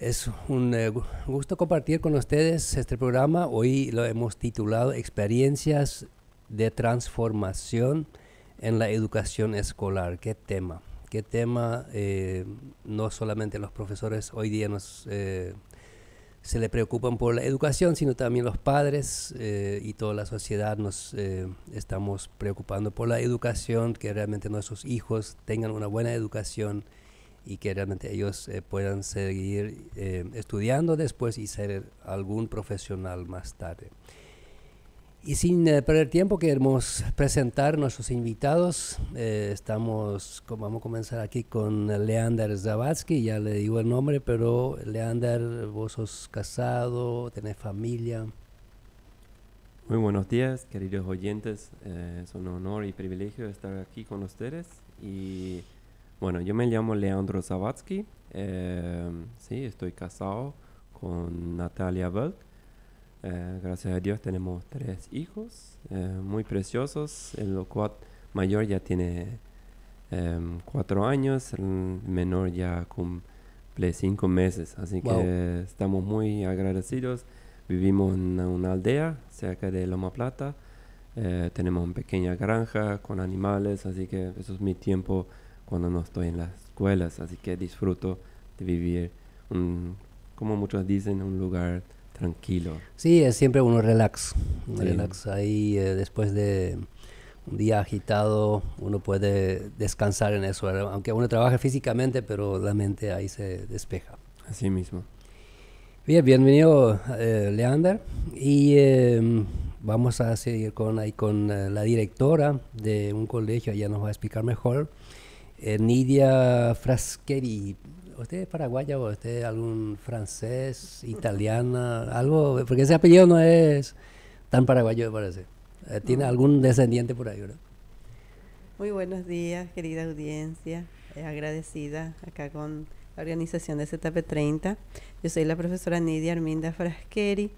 Es un eh, gusto compartir con ustedes este programa. Hoy lo hemos titulado Experiencias de transformación en la educación escolar. ¿Qué tema? ¿Qué tema eh, no solamente los profesores hoy día nos, eh, se le preocupan por la educación, sino también los padres y toda la sociedad nos estamos preocupando por la educación, que realmente nuestros hijos tengan una buena educación y que realmente ellos eh, puedan seguir eh, estudiando después y ser algún profesional más tarde. Y sin eh, perder tiempo, queremos presentar a nuestros invitados. estamos, vamos a comenzar aquí con Leander Zabatsky, ya le digo el nombre, pero Leander, vos sos casado, tenés familia. Muy buenos días, queridos oyentes. es un honor y privilegio estar aquí con ustedes y bueno, yo me llamo Leandro Zabatsky, eh, sí, estoy casado con Natalia Belk. Eh, gracias a Dios tenemos tres hijos eh, muy preciosos, el mayor ya tiene em, cuatro años, el menor ya cumple cinco meses, así que estamos muy agradecidos. Vivimos en una aldea cerca de Loma Plata, tenemos una pequeña granja con animales, así que eso es mi tiempo cuando no estoy en las escuelas, así que disfruto de vivir, un, como muchos dicen, un lugar tranquilo. Sí, es siempre uno relax, relax ahí eh, después de un día agitado, uno puede descansar en eso, aunque uno trabaje físicamente, pero la mente ahí se despeja. Así mismo. Bien, bienvenido eh, Leander y em, vamos a seguir con ahí con eh, la directora de un colegio, ella nos va a explicar mejor eh, Nidia Frascheri, ¿usted es paraguaya o usted es algún francés, italiana, algo? Porque ese apellido no es tan paraguayo, me parece. Eh, tiene algún descendiente por ahí, ¿verdad? Muy buenos días, querida audiencia. Eh, agradecida acá con la organización de ZP30. Yo soy la profesora Nidia Arminda Frascheri.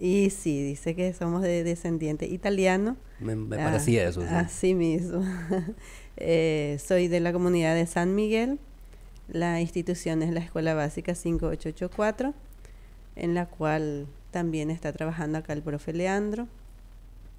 Y sí, dice que somos de descendiente italiano. Me, ah, parecía eso. Así mismo. Eh, soy de la comunidad de San Miguel. La institución es la Escuela Básica 5884, en la cual también está trabajando acá el profe Leandro.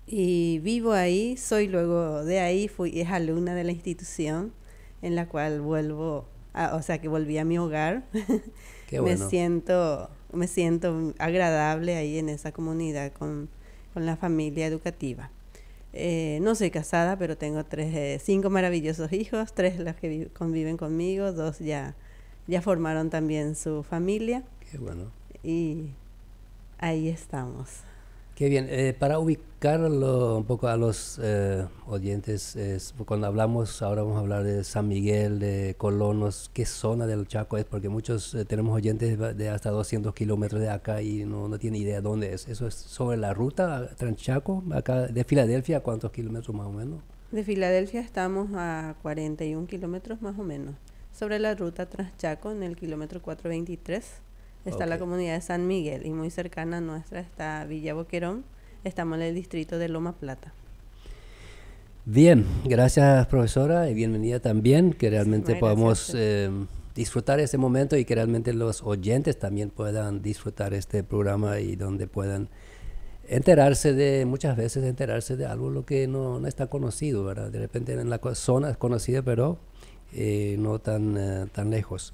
Y vivo ahí, soy luego de ahí, fui, es alumna de la institución, en la cual vuelvo, o sea que volví a mi hogar. Qué me siento, me siento agradable ahí en esa comunidad con la familia educativa. Eh, no soy casada, pero tengo tres, eh, cinco maravillosos hijos, tres las que conviven conmigo, dos ya, ya formaron también su familia. Qué bueno. Y ahí estamos. Qué bien. Eh, para ubicarlo un poco a los eh, oyentes, cuando hablamos, ahora vamos a hablar de San Miguel, de Colonos, ¿qué zona del Chaco es? Porque muchos eh, tenemos oyentes de, hasta 200 kilómetros de acá y no, no tienen idea dónde es. ¿Eso es sobre la ruta Transchaco, acá de Filadelfia, cuántos kilómetros más o menos? De Filadelfia estamos a 41 kilómetros más o menos, sobre la ruta Transchaco en el kilómetro 423 Está la comunidad de San Miguel y muy cercana a nuestra está Villa Boquerón. Estamos en el distrito de Loma Plata. Bien, gracias profesora y bienvenida también, que realmente podamos eh, disfrutar este momento y que realmente los oyentes también puedan disfrutar este programa y donde puedan enterarse de, muchas veces enterarse de algo lo que no, no está conocido, ¿verdad? De repente en la zona es conocida, pero eh, no tan, eh, tan lejos.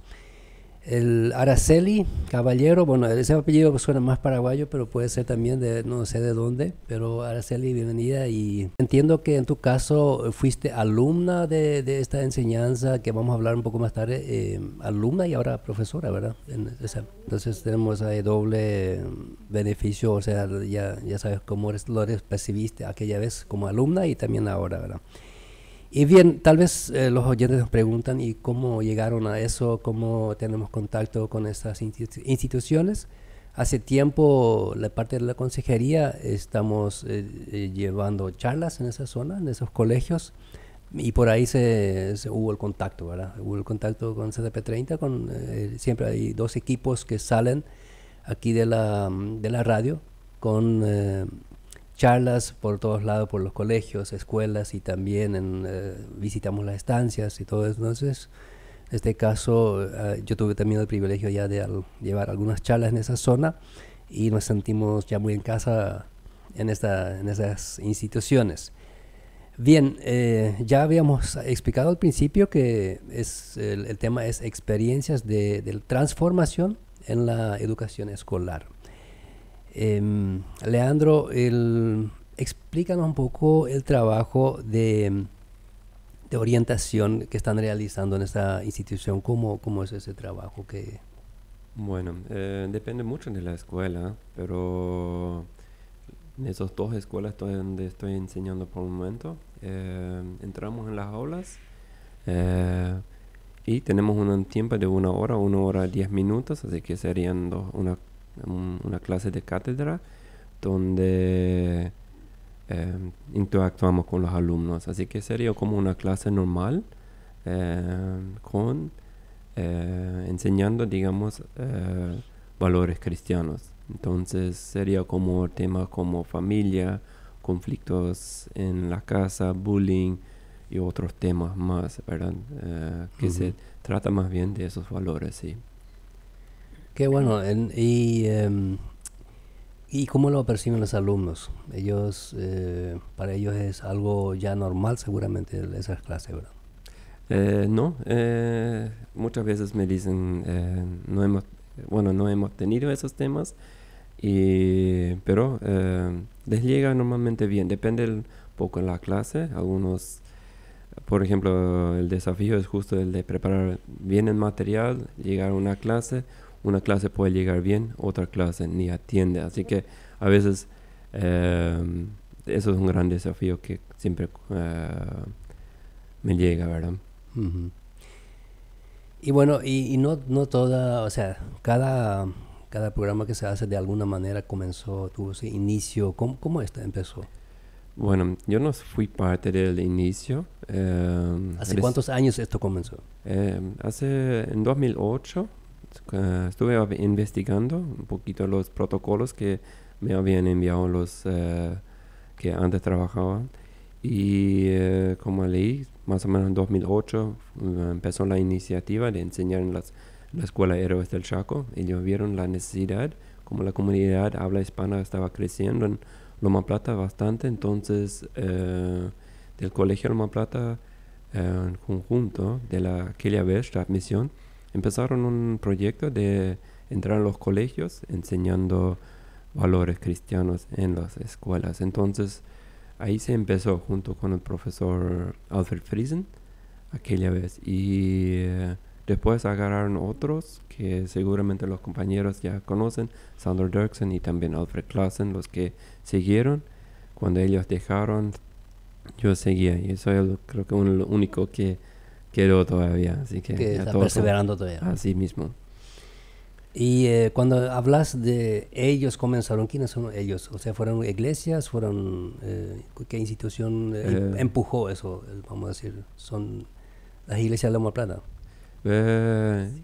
El Araceli Caballero, bueno, ese apellido suena más paraguayo, pero puede ser también de no sé de dónde. Pero Araceli, bienvenida. Y entiendo que en tu caso fuiste alumna de, de esta enseñanza, que vamos a hablar un poco más tarde, eh, alumna y ahora profesora, ¿verdad? entonces tenemos ahí doble beneficio, o sea, ya, ya sabes cómo eres, lo percibiste aquella vez como alumna y también ahora, ¿verdad? Y bien, tal vez eh, los oyentes nos preguntan y cómo llegaron a eso, cómo tenemos contacto con estas instituciones. Hace tiempo, la parte de la consejería, estamos eh, eh, llevando charlas en esa zona, en esos colegios, y por ahí se, hubo el contacto, ¿verdad? Hubo el contacto con CDP30, con, siempre hay dos equipos que salen aquí de la, de la radio con charlas por todos lados, por los colegios, escuelas y también eh, visitamos las estancias y todo. Entonces, en este caso, eh, yo tuve también el privilegio ya de llevar algunas charlas en esa zona y nos sentimos ya muy en casa en, esas instituciones. Bien, eh, ya habíamos explicado al principio que es, el, tema es experiencias de transformación en la educación escolar. Em, Leandro, explícanos un poco el trabajo de, orientación que están realizando en esta institución. ¿Cómo, es ese trabajo? que Bueno, eh, depende mucho de la escuela, pero en esas dos escuelas donde estoy enseñando por el momento, eh, entramos en las aulas eh, y tenemos un tiempo de una hora, una hora diez minutos, así que serían dos, una una clase de cátedra donde em, interactuamos con los alumnos. Así que sería como una clase normal em, con eh, enseñando, digamos, eh, valores cristianos. Entonces sería como temas como familia, conflictos en la casa, bullying y otros temas más, ¿verdad? Eh, que se trata más bien de esos valores, sí. Qué bueno. y, em, ¿Y cómo lo perciben los alumnos? Ellos, eh, para ellos es algo ya normal seguramente esas clases, ¿verdad? Eh, no, eh, muchas veces me dicen, no hemos, bueno, no hemos tenido esos temas, y, pero les llega normalmente bien, depende un poco de la clase, algunos por ejemplo, el desafío es justo el de preparar bien el material, llegar a una clase, una clase puede llegar bien, otra clase ni atiende. Así que a veces em, eso es un gran desafío que siempre eh, me llega, ¿verdad? Y bueno, y, no, no toda, o sea, cada, cada programa que se hace de alguna manera comenzó, tuvo ese inicio. ¿Cómo, cómo empezó? Bueno, yo no fui parte del inicio. Em, ¿Hace cuántos años esto comenzó? Em, hace en 2008 Ah, estuve investigando un poquito los protocolos que me habían enviado los eh, que antes trabajaban y eh, como leí, más o menos en 2008 mm, empezó la iniciativa de enseñar en las, la escuela Héroes del Chaco. Ellos vieron la necesidad, como la comunidad habla hispana estaba creciendo en Loma Plata bastante, entonces eh, del Colegio Loma Plata en conjunto de la, aquella vez, la admisión, empezaron un proyecto de entrar a los colegios enseñando valores cristianos en las escuelas. Entonces ahí se empezó junto con el profesor Alfred Friesen aquella vez y eh, después agarraron otros que seguramente los compañeros ya conocen, Sandor Dirksen y también Alfred Klassen, los que siguieron. Cuando ellos dejaron, yo seguía y eso el, creo que el único que quedó todavía, así que... está perseverando todavía. Así mismo. Y eh, cuando hablas de ellos comenzaron, ¿quiénes son ellos? O sea, ¿fueron iglesias? ¿Fueron eh, qué institución eh, empujó eso? Vamos a decir, ¿son las iglesias de Loma Plata?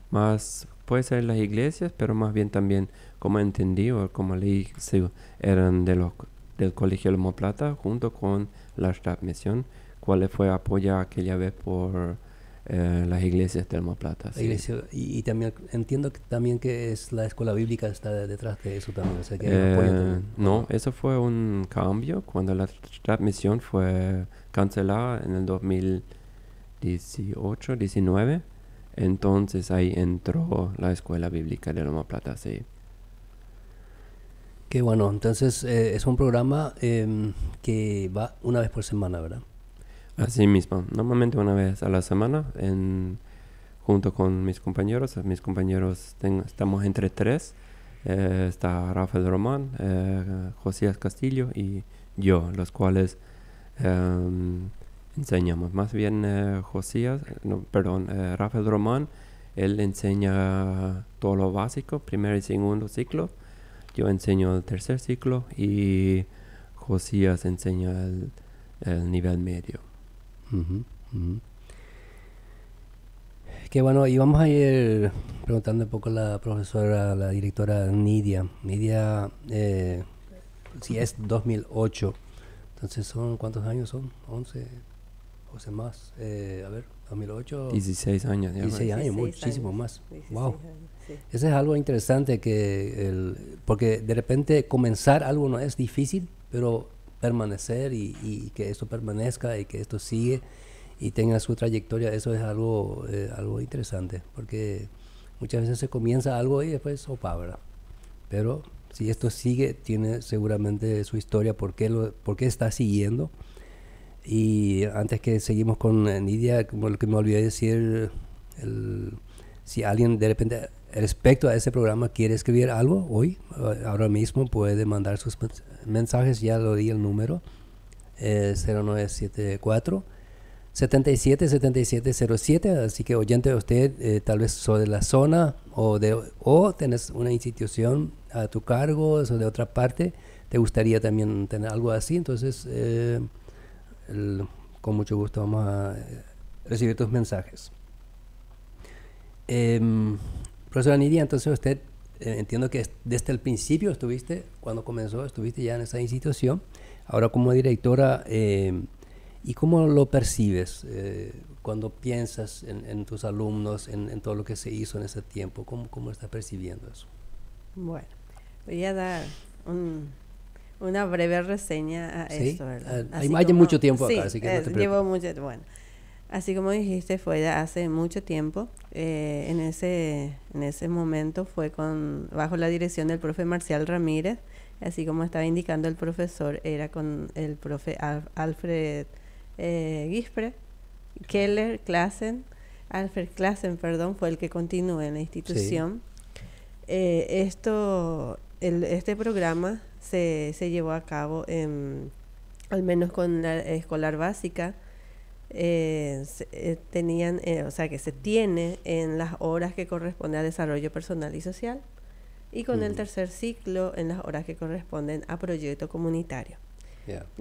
más, puede ser las iglesias, pero más bien también, como entendí o como leí, eran de los, del Colegio Loma Plata junto con la transmisión, cuál fue apoyada aquella vez por eh, las iglesias de Plata. Iglesia, y, también entiendo que también que es la escuela bíblica está detrás de eso eh, también. No, eso fue un cambio cuando la transmisión fue cancelada en el 2018, 19. Entonces ahí entró la escuela bíblica de Loma Plata, sí. Qué bueno, entonces eh, es un programa em, que va una vez por semana, ¿verdad? Así mismo, normalmente una vez a la semana, en, junto con mis compañeros. Eh, mis compañeros estamos entre tres. Eh, está Rafael Román, eh, Josías Castillo y yo, los cuales em, enseñamos. Más bien Josías, no, perdón, Rafael Román, él enseña todo lo básico, primer y segundo ciclo. Yo enseño el tercer ciclo y Josías enseña el nivel medio. Que bueno, y vamos a ir preguntando un poco la profesora, la directora Nidia. Nidia, eh, si es 2008, entonces son, ¿cuántos años son? 11, 11 más. Eh, a ver, 2008. 16 años. Ya 16 años, muchísimo más. wow. Ese es algo interesante que, el, porque de repente comenzar algo no es difícil, pero permanecer y, que esto permanezca y que esto sigue y tenga su trayectoria, eso es algo, eh, algo interesante, porque muchas veces se comienza algo y después opa, ¿verdad? Pero si esto sigue, tiene seguramente su historia, por qué, lo, está siguiendo. Y antes que seguimos con eh, Nidia, como lo que me olvidé decir, si alguien de repente respecto a ese programa quiere escribir algo hoy, eh, ahora mismo puede mandar sus mensajes, ya lo di el número, 0974. Eh, 777707, así que oyente de usted, eh, tal vez soy de la zona o, de, o tenés una institución a tu cargo o de otra parte, te gustaría también tener algo así, entonces eh, con mucho gusto vamos a recibir tus mensajes. Eh, profesora Nidia, entonces usted eh, entiendo que desde el principio estuviste, cuando comenzó, estuviste ya en esa institución, ahora como directora, eh, ¿y cómo lo percibes eh, cuando piensas en, tus alumnos, en, todo lo que se hizo en ese tiempo? ¿Cómo, cómo estás percibiendo eso? Bueno, voy a dar una breve reseña a ¿Sí? esto, ¿verdad? Ah, hay, mucho tiempo acá, así que no te preocupes. bueno. Así como dijiste, fue hace mucho tiempo. Eh, en, ese, momento fue con, bajo la dirección del profe Marcial Ramírez. Así como estaba indicando el profesor, era con el profe Alfred eh, Gispre, Keller Klassen. Alfred Klassen, perdón, fue el que continuó en la institución. Eh, esto, este programa se, llevó a cabo al menos con la escolar básica eh, eh, tenían, eh, o sea, que se tiene en las horas que corresponde a desarrollo personal y social y con el tercer ciclo en las horas que corresponden a proyecto comunitario.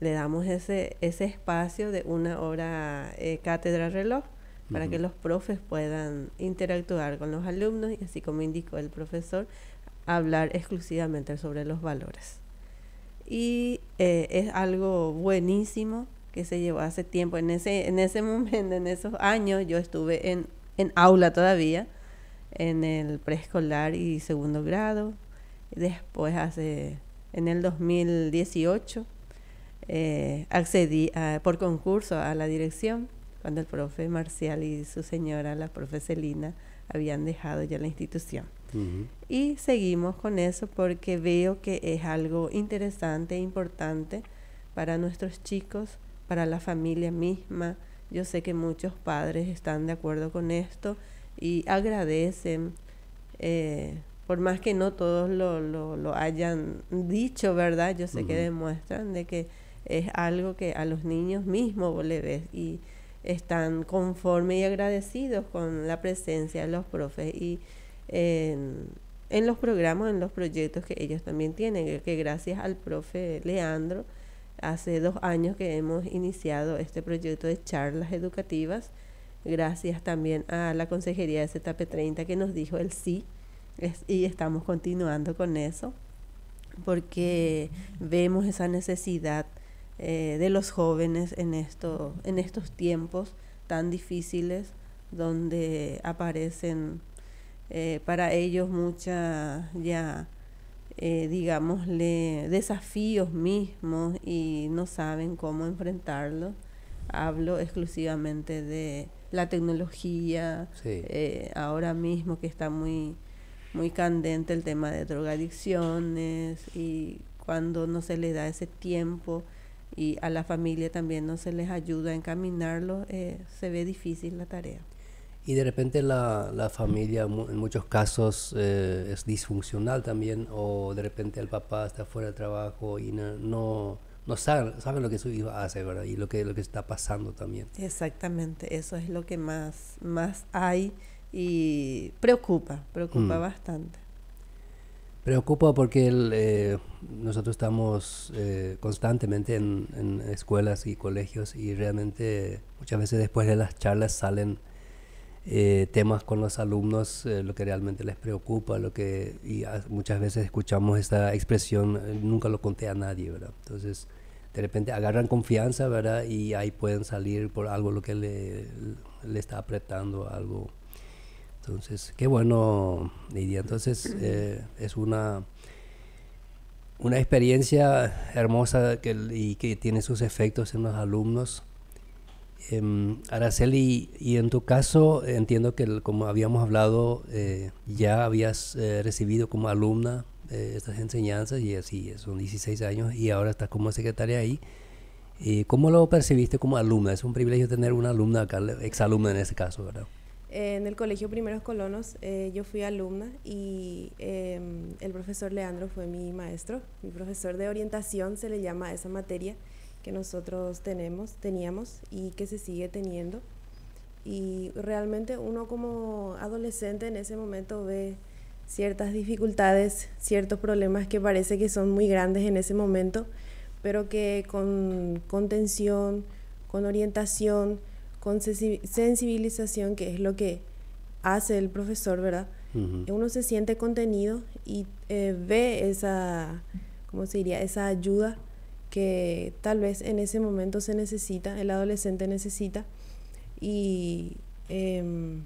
Le damos ese, ese espacio de una hora cátedra reloj para que los profes puedan interactuar con los alumnos y así como indicó el profesor, hablar exclusivamente sobre los valores. Y es algo buenísimo que se llevó hace tiempo. En ese, en ese momento, en esos años, yo estuve en, aula todavía, en el preescolar y segundo grado. Después, hace, en el 2018, eh, accedí por concurso a la dirección, cuando el profe Marcial y su señora, la profe Celina, habían dejado ya la institución. Y seguimos con eso porque veo que es algo interesante e importante para nuestros chicos para la familia misma. Yo sé que muchos padres están de acuerdo con esto y agradecen, eh, por más que no todos lo, hayan dicho, ¿verdad? Yo sé que demuestran de que es algo que a los niños mismos les le ves y están conformes y agradecidos con la presencia de los profes y en, los programas, en los proyectos que ellos también tienen, que, gracias al profe Leandro, Hace dos años que hemos iniciado este proyecto de charlas educativas, gracias también a la Consejería de ZP30 que nos dijo el sí y estamos continuando con eso porque vemos esa necesidad eh, de los jóvenes en, esto, en estos tiempos tan difíciles donde aparecen eh, para ellos mucha ya eh, desafíos mismos y no saben cómo enfrentarlos. Hablo exclusivamente de la tecnología, eh, ahora mismo que está muy, muy candente el tema de drogadicciones y cuando no se les da ese tiempo y a la familia también no se les ayuda a encaminarlo eh, se ve difícil la tarea. Y de repente la, familia en muchos casos eh, es disfuncional también o de repente el papá está fuera de trabajo y no, no, lo que su hijo hace ¿verdad? y lo que, lo que está pasando también. Exactamente, eso es lo que más, más hay y preocupa, preocupa mm. bastante. Preocupa porque eh, nosotros estamos eh, constantemente en, en, escuelas y colegios y realmente muchas veces después de las charlas salen eh, temas con los alumnos, eh, lo que realmente les preocupa, lo que y muchas veces escuchamos esta expresión, eh, nunca lo conté a nadie, ¿verdad? Entonces, de repente agarran confianza, ¿verdad? Y ahí pueden salir por algo lo que le, le está apretando, algo. Entonces, qué bueno, Lidia. Entonces, es una, una experiencia hermosa y que tiene sus efectos en los alumnos. Em, Araceli, y en tu caso, entiendo que como habíamos hablado, eh, ya habías eh, recibido como alumna eh, estas enseñanzas y así, son 16 años y ahora estás como secretaria ahí. ¿Cómo lo percibiste como alumna? Es un privilegio tener una alumna acá, exalumna en este caso, ¿verdad? En el Colegio Primeros Colonos yo fui alumna y em, el profesor Leandro fue mi maestro, mi profesor de orientación se le llama a esa materia que nosotros tenemos, teníamos y que se sigue teniendo. Y realmente uno como adolescente en ese momento ve ciertas dificultades, ciertos problemas que parece que son muy grandes en ese momento, pero que con contención, con orientación, con sensibilización, que es lo que hace el profesor, ¿verdad? Uno se siente contenido y eh, ve esa, ¿cómo se diría? Esa ayuda que tal vez en ese momento se necesita, el adolescente necesita, y em,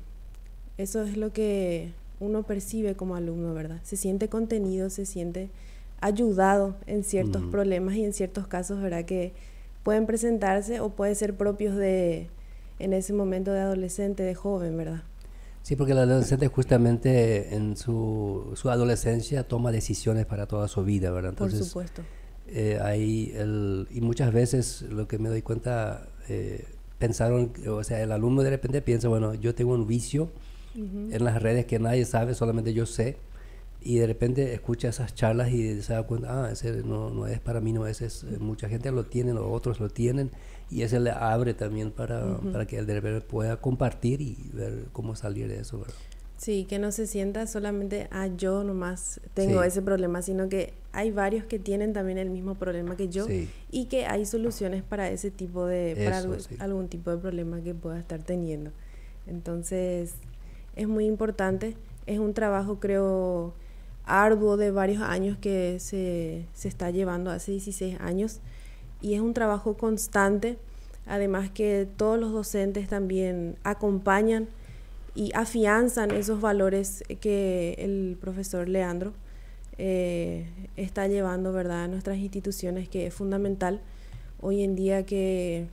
eso es lo que uno percibe como alumno, ¿verdad? Se siente contenido, se siente ayudado en ciertos problemas y en ciertos casos, ¿verdad? Que pueden presentarse o pueden ser propios de, en ese momento de adolescente, de joven, ¿verdad? Sí, porque el adolescente justamente en su, adolescencia toma decisiones para toda su vida, ¿verdad? Por supuesto. Eh, y muchas veces lo que me doy cuenta, eh, pensaron, o sea, el alumno de repente piensa, bueno, yo tengo un vicio en las redes que nadie sabe, solamente yo sé, y de repente escucha esas charlas y se da cuenta, ah, ese no, no es para mí, no es, es eh, mucha gente lo tiene, los otros lo tienen, y ese le abre también para, que el de repente pueda compartir y ver cómo salir de eso. ¿verdad? Sí, que no se sienta solamente, ah, yo nomás tengo ese problema, sino que hay varios que tienen también el mismo problema que yo y que hay soluciones para ese tipo de, para algún tipo de problema que pueda estar teniendo. Entonces, es muy importante, es un trabajo creo arduo de varios años que se, se está llevando hace 16 años y es un trabajo constante, además que todos los docentes también acompañan y afianzan esos valores que el profesor Leandro eh, está llevando ¿verdad? a nuestras instituciones, que es fundamental hoy en día que,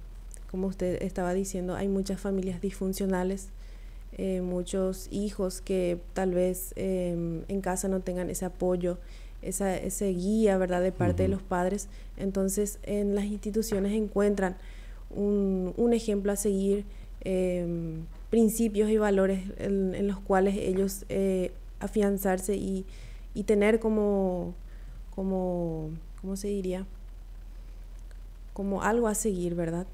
como usted estaba diciendo, hay muchas familias disfuncionales, eh, muchos hijos que tal vez eh, en casa no tengan ese apoyo, esa, ese guía ¿verdad? de parte de los padres. Entonces en las instituciones encuentran un, un ejemplo a seguir principios y valores en, los cuales ellos eh, afianzarse y, tener como, como, ¿cómo se diría? Como algo a seguir, ¿verdad?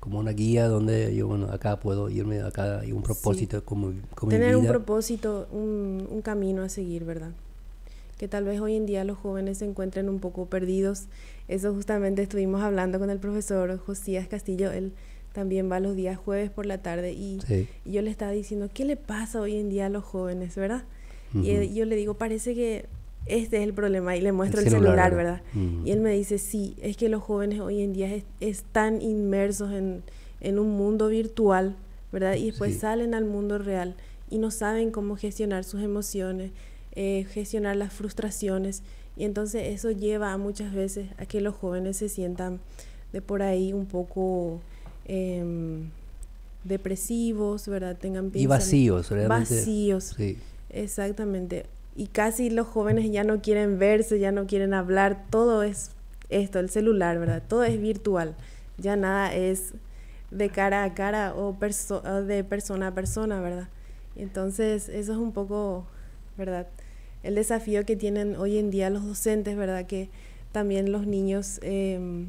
Como una guía donde yo, bueno, acá puedo irme, acá y un propósito como, Tener un propósito, un, un camino a seguir, ¿verdad? que tal vez hoy en día los jóvenes se encuentren un poco perdidos. Eso justamente estuvimos hablando con el profesor Josías Castillo, él también va los días jueves por la tarde y, yo le estaba diciendo, ¿qué le pasa hoy en día a los jóvenes, verdad? Y yo le digo, parece que este es el problema y le muestro el, celular, ¿verdad? Y él me dice, sí, es que los jóvenes hoy en día están inmersos en, un mundo virtual, ¿verdad? Y después salen al mundo real y no saben cómo gestionar sus emociones, eh, gestionar las frustraciones. Y entonces eso lleva muchas veces a que los jóvenes se sientan de por ahí un poco Em, depresivos, ¿verdad? Tengan Y vacíos, realmente. Vacíos. Sí. Exactamente. Y casi los jóvenes ya no quieren verse, ya no quieren hablar, todo es esto, el celular, ¿verdad? Todo es virtual, ya nada es de cara a cara o, de persona a persona, ¿verdad? Entonces, eso es un poco, ¿verdad? El desafío que tienen hoy en día los docentes, ¿verdad? Que también los niños... Eh,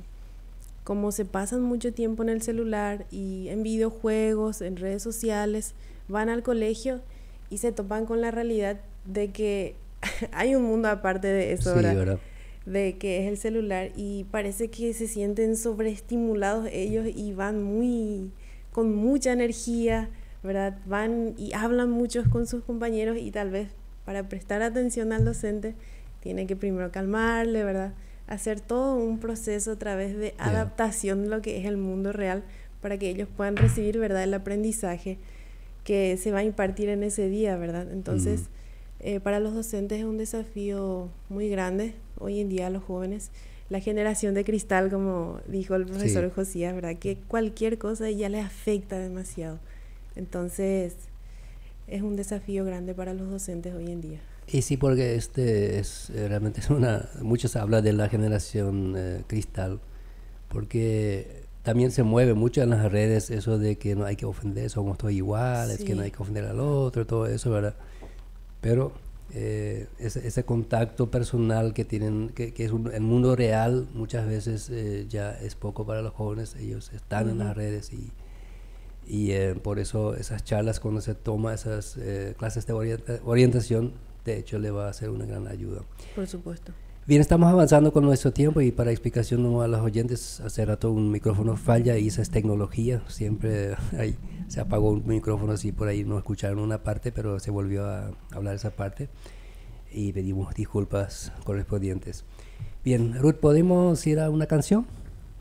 como se pasan mucho tiempo en el celular y en videojuegos, en redes sociales, van al colegio y se topan con la realidad de que hay un mundo aparte de eso, ¿verdad? De que es el celular y parece que se sienten sobreestimulados ellos y van muy con mucha energía, ¿verdad? Van y hablan muchos con sus compañeros y tal vez para prestar atención al docente tiene que primero calmarle, ¿verdad? hacer todo un proceso a través de adaptación de lo que es el mundo real para que ellos puedan recibir, ¿verdad?, el aprendizaje que se va a impartir en ese día, ¿verdad? Entonces, eh, para los docentes es un desafío muy grande hoy en día a los jóvenes, la generación de cristal, como dijo el profesor Josías, Que cualquier cosa ya les afecta demasiado. Entonces, es un desafío grande para los docentes hoy en día. Y sí, porque este es eh, realmente es una. Muchos hablan de la generación eh, cristal, porque también se mueve mucho en las redes eso de que no hay que ofender, somos todos iguales, que no hay que ofender al otro, todo eso, ¿verdad? Pero eh, ese, contacto personal que tienen, que, es el mundo real, muchas veces ya es poco para los jóvenes, ellos están en las redes y, por eso esas charlas, cuando se toma esas clases de orientación, de hecho le va a ser una gran ayuda. Por supuesto. Bien, estamos avanzando con nuestro tiempo y para explicación a los oyentes, hace rato un micrófono falla y esa es tecnología. Siempre se apagó un micrófono así por ahí, no escucharon una parte, pero se volvió a hablar esa parte y pedimos disculpas correspondientes. Bien, Ruth, ¿podemos ir a una canción?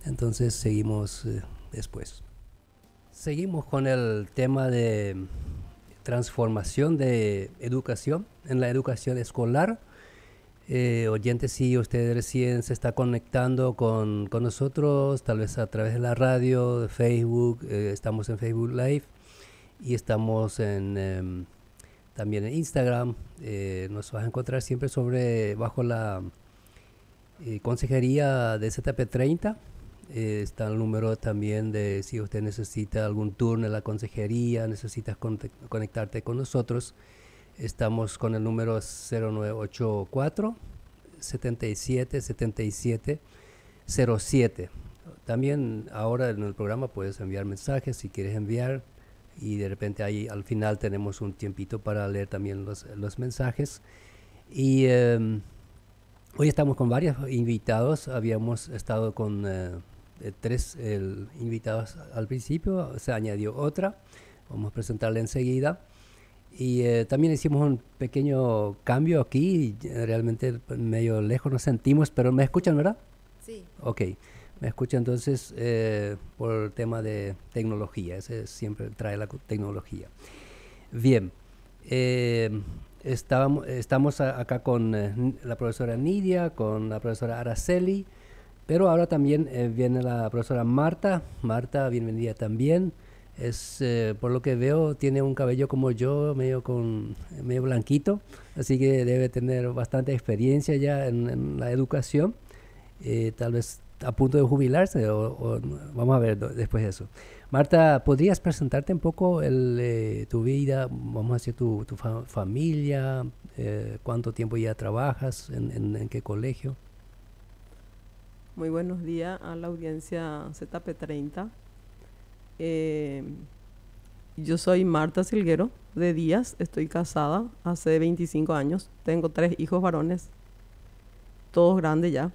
Entonces seguimos eh, después. Seguimos con el tema de transformación de educación en la educación escolar. Eh, oyentes, si usted recién se está conectando con, con, nosotros, tal vez a través de la radio, de Facebook, eh, estamos en Facebook Live y estamos en, em, también en Instagram. Eh, nos vas a encontrar siempre sobre bajo la consejería de ZP30 eh, está el número también de si usted necesita algún turno en la consejería, necesitas conectarte con nosotros. Estamos con el número 0984 77 También ahora en el programa puedes enviar mensajes si quieres enviar y de repente ahí al final tenemos un tiempito para leer también los, mensajes. Y em, hoy estamos con varios invitados. Habíamos estado con... Eh, eh, tres invitados al principio, se añadió otra, vamos a presentarla enseguida. Y eh, también hicimos un pequeño cambio aquí, realmente medio lejos nos sentimos, pero me escuchan, ¿verdad? Sí. Ok, me escuchan entonces eh, por el tema de tecnología, siempre trae la tecnología. Bien, estamos acá con la profesora Nidia, con la profesora Araceli pero ahora también eh, viene la profesora Marta. Marta, bienvenida también. Es, eh, por lo que veo, tiene un cabello como yo, medio, con, medio blanquito, así que debe tener bastante experiencia ya en, la educación. Eh, tal vez a punto de jubilarse, o, vamos a ver después de eso. Marta, ¿podrías presentarte un poco tu vida, vamos a decir, tu, tu familia, cuánto tiempo ya trabajas, en qué colegio? Muy buenos días a la audiencia ZP30. Eh, yo soy Marta Silguero de Díaz, estoy casada hace 25 años, tengo tres hijos varones, todos grandes ya.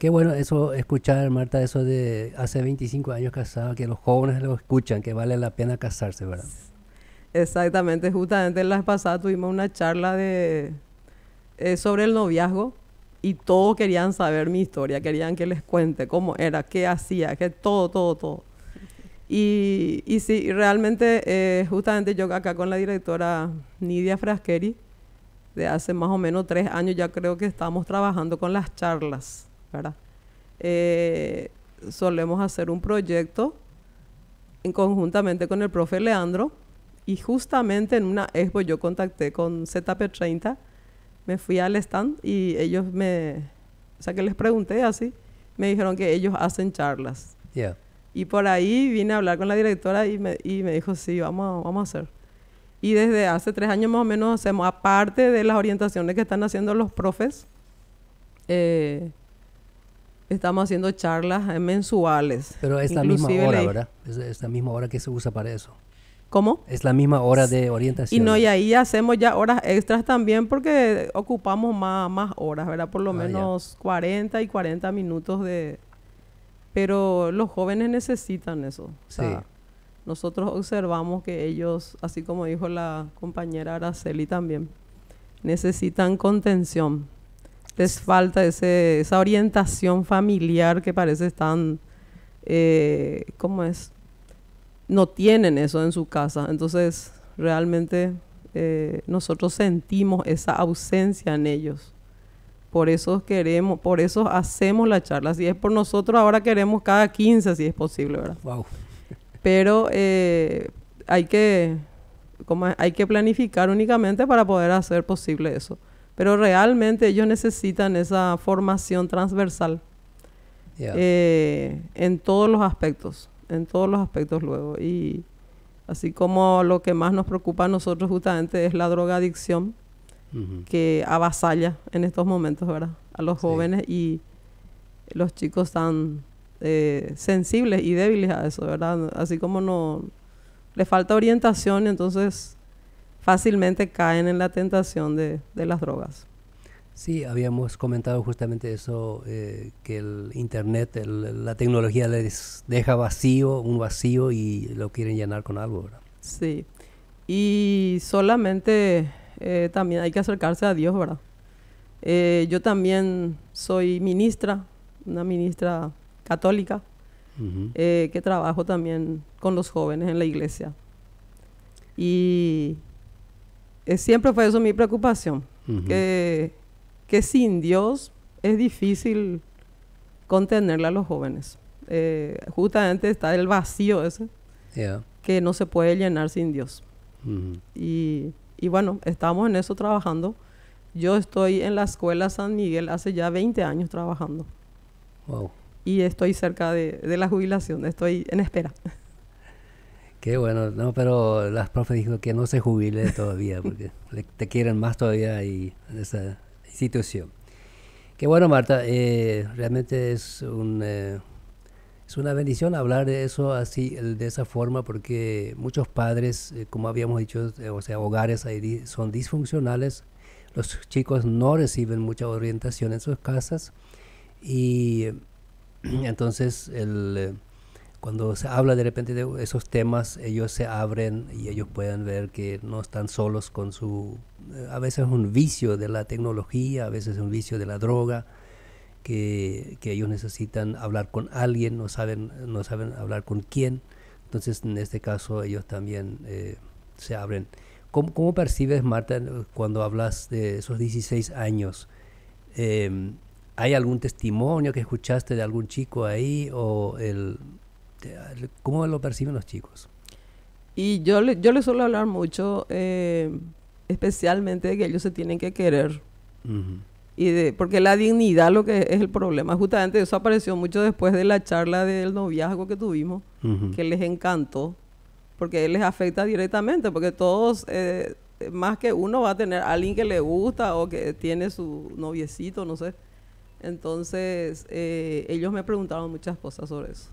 Qué bueno eso, escuchar Marta, eso de hace 25 años casada, que los jóvenes lo escuchan, que vale la pena casarse, ¿verdad? Exactamente, justamente la pasada tuvimos una charla de, eh, sobre el noviazgo y todos querían saber mi historia, querían que les cuente cómo era, qué hacía, que todo, todo, todo. Y, y sí, realmente, eh, justamente yo acá con la directora Nidia Frasqueri de hace más o menos tres años ya creo que estamos trabajando con las charlas, ¿verdad? Eh, solemos hacer un proyecto en conjuntamente con el profe Leandro y justamente en una expo yo contacté con ZP30 me fui al stand y ellos me, o sea que les pregunté así, me dijeron que ellos hacen charlas. Y por ahí vine a hablar con la directora y me, dijo, sí, vamos vamos a hacer. Y desde hace tres años más o menos hacemos, aparte de las orientaciones que están haciendo los profes, eh, estamos haciendo charlas mensuales. Pero es la misma hora, ¿verdad? esta misma hora que se usa para eso. ¿Cómo? Es la misma hora de orientación. Y no, y ahí hacemos ya horas extras también porque ocupamos más, más horas, ¿verdad? Por lo ah, menos 40 y 40 minutos de... Pero los jóvenes necesitan eso. sea, sí. Nosotros observamos que ellos, así como dijo la compañera Araceli también, necesitan contención. Les falta ese, esa orientación familiar que parece tan... Eh, ¿Cómo es? no tienen eso en su casa. Entonces, realmente eh, nosotros sentimos esa ausencia en ellos. Por eso queremos, por eso hacemos la charla. Si es por nosotros, ahora queremos cada 15, si es posible, ¿verdad? Wow. Pero eh, hay que hay que planificar únicamente para poder hacer posible eso. Pero realmente ellos necesitan esa formación transversal eh, en todos los aspectos en todos los aspectos luego. Y así como lo que más nos preocupa a nosotros justamente es la drogadicción que avasalla en estos momentos, ¿verdad? A los jóvenes y los chicos tan eh, sensibles y débiles a eso, ¿verdad? Así como no le falta orientación, entonces fácilmente caen en la tentación de las drogas. Sí, habíamos comentado justamente eso, eh, que el Internet, la tecnología les deja vacío, un vacío y lo quieren llenar con algo. ¿verdad? Sí, y solamente eh, también hay que acercarse a Dios, ¿verdad? Eh, yo también soy ministra, una ministra católica, que trabajo también con los jóvenes en la iglesia. Y siempre fue eso mi preocupación, que que sin Dios es difícil contenerle a los jóvenes. Eh, justamente está el vacío ese que no se puede llenar sin Dios. Mm-hmm. y, bueno, estamos en eso trabajando. Yo estoy en la escuela San Miguel hace ya 20 años trabajando. Y estoy cerca de, la jubilación, estoy en espera. Qué bueno, no, pero las profe dijo que no se jubile todavía porque te quieren más todavía y esa, institución. Qué bueno, Marta, eh, realmente es, un, eh, es una bendición hablar de eso así, de esa forma, porque muchos padres, eh, como habíamos dicho, o sea, hogares ahí son disfuncionales, los chicos no reciben mucha orientación en sus casas y entonces el cuando se habla de repente de esos temas, ellos se abren y ellos pueden ver que no están solos con su, eh, a veces un vicio de la tecnología, a veces un vicio de la droga, que, que ellos necesitan hablar con alguien, no saben, no saben hablar con quién. Entonces, en este caso, ellos también eh, se abren. ¿Cómo, percibes, Marta, cuando hablas de esos 16 años? Em, ¿Hay algún testimonio que escuchaste de algún chico ahí o el ¿Cómo lo perciben los chicos? Y yo les yo suelo hablar mucho, eh, especialmente de que ellos se tienen que querer. y de, porque la dignidad lo que es, el problema. Justamente eso apareció mucho después de la charla del noviazgo que tuvimos, que les encantó, porque les afecta directamente, porque todos, eh, más que uno va a tener a alguien que le gusta o que tiene su noviecito, no sé. Entonces, eh, ellos me preguntaron muchas cosas sobre eso.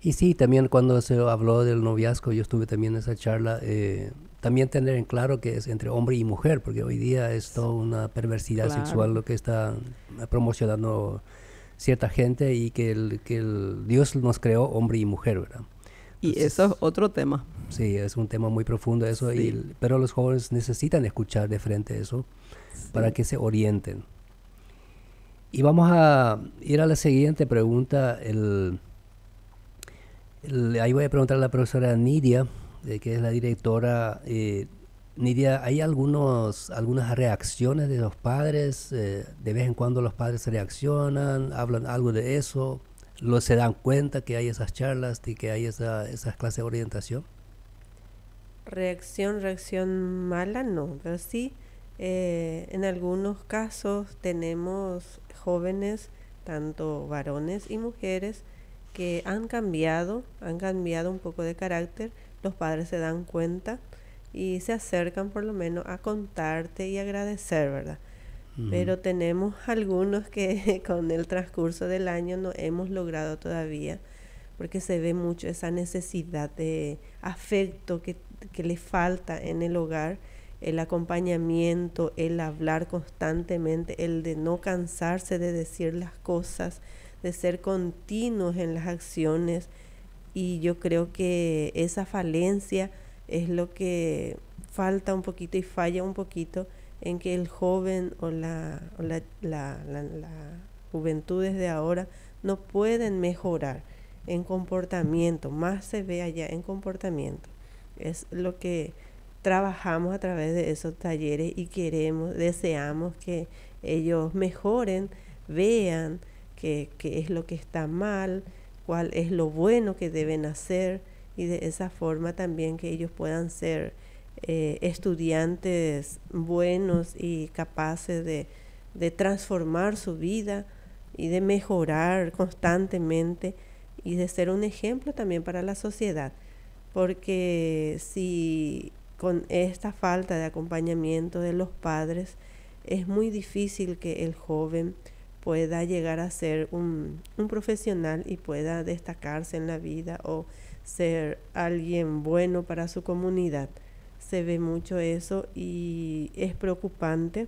Y sí, también cuando se habló del noviazgo, yo estuve también en esa charla, eh, también tener en claro que es entre hombre y mujer, porque hoy día es toda una perversidad sexual lo que está promocionando cierta gente y que el, que el Dios nos creó hombre y mujer, ¿verdad? y eso es otro tema. Sí, es un tema muy profundo eso, y, pero los jóvenes necesitan escuchar de frente eso para que se orienten. Y vamos a ir a la siguiente pregunta, el ahí voy a preguntar a la profesora Nidia, eh, que es la directora. Eh, Nidia, ¿hay algunos, algunas reacciones de los padres? Eh, ¿De vez en cuando los padres reaccionan? ¿Hablan algo de eso? ¿Lo, ¿Se dan cuenta que hay esas charlas y que hay esa, esas clases de orientación? Reacción, reacción mala, no, pero sí, en algunos casos tenemos jóvenes, tanto varones y mujeres, que han cambiado, han cambiado un poco de carácter, los padres se dan cuenta y se acercan por lo menos a contarte y agradecer, ¿verdad? Pero tenemos algunos que con el transcurso del año no hemos logrado todavía, porque se ve mucho esa necesidad de afecto que, que le falta en el hogar, el acompañamiento, el hablar constantemente, el de no cansarse de decir las cosas, de ser continuos en las acciones y yo creo que esa falencia es lo que falta un poquito y falla un poquito en que el joven o la, juventud desde ahora no pueden mejorar en comportamiento, más se ve allá en comportamiento. Es lo que trabajamos a través de esos talleres y queremos, deseamos que ellos mejoren, vean, qué, es lo que está mal, cuál es lo bueno que deben hacer y de esa forma también que ellos puedan ser eh, estudiantes buenos y capaces de, de, transformar su vida y de mejorar constantemente y de ser un ejemplo también para la sociedad. Porque si con esta falta de acompañamiento de los padres es muy difícil que el joven pueda llegar a ser un, profesional y pueda destacarse en la vida o ser alguien bueno para su comunidad. Se ve mucho eso y es preocupante,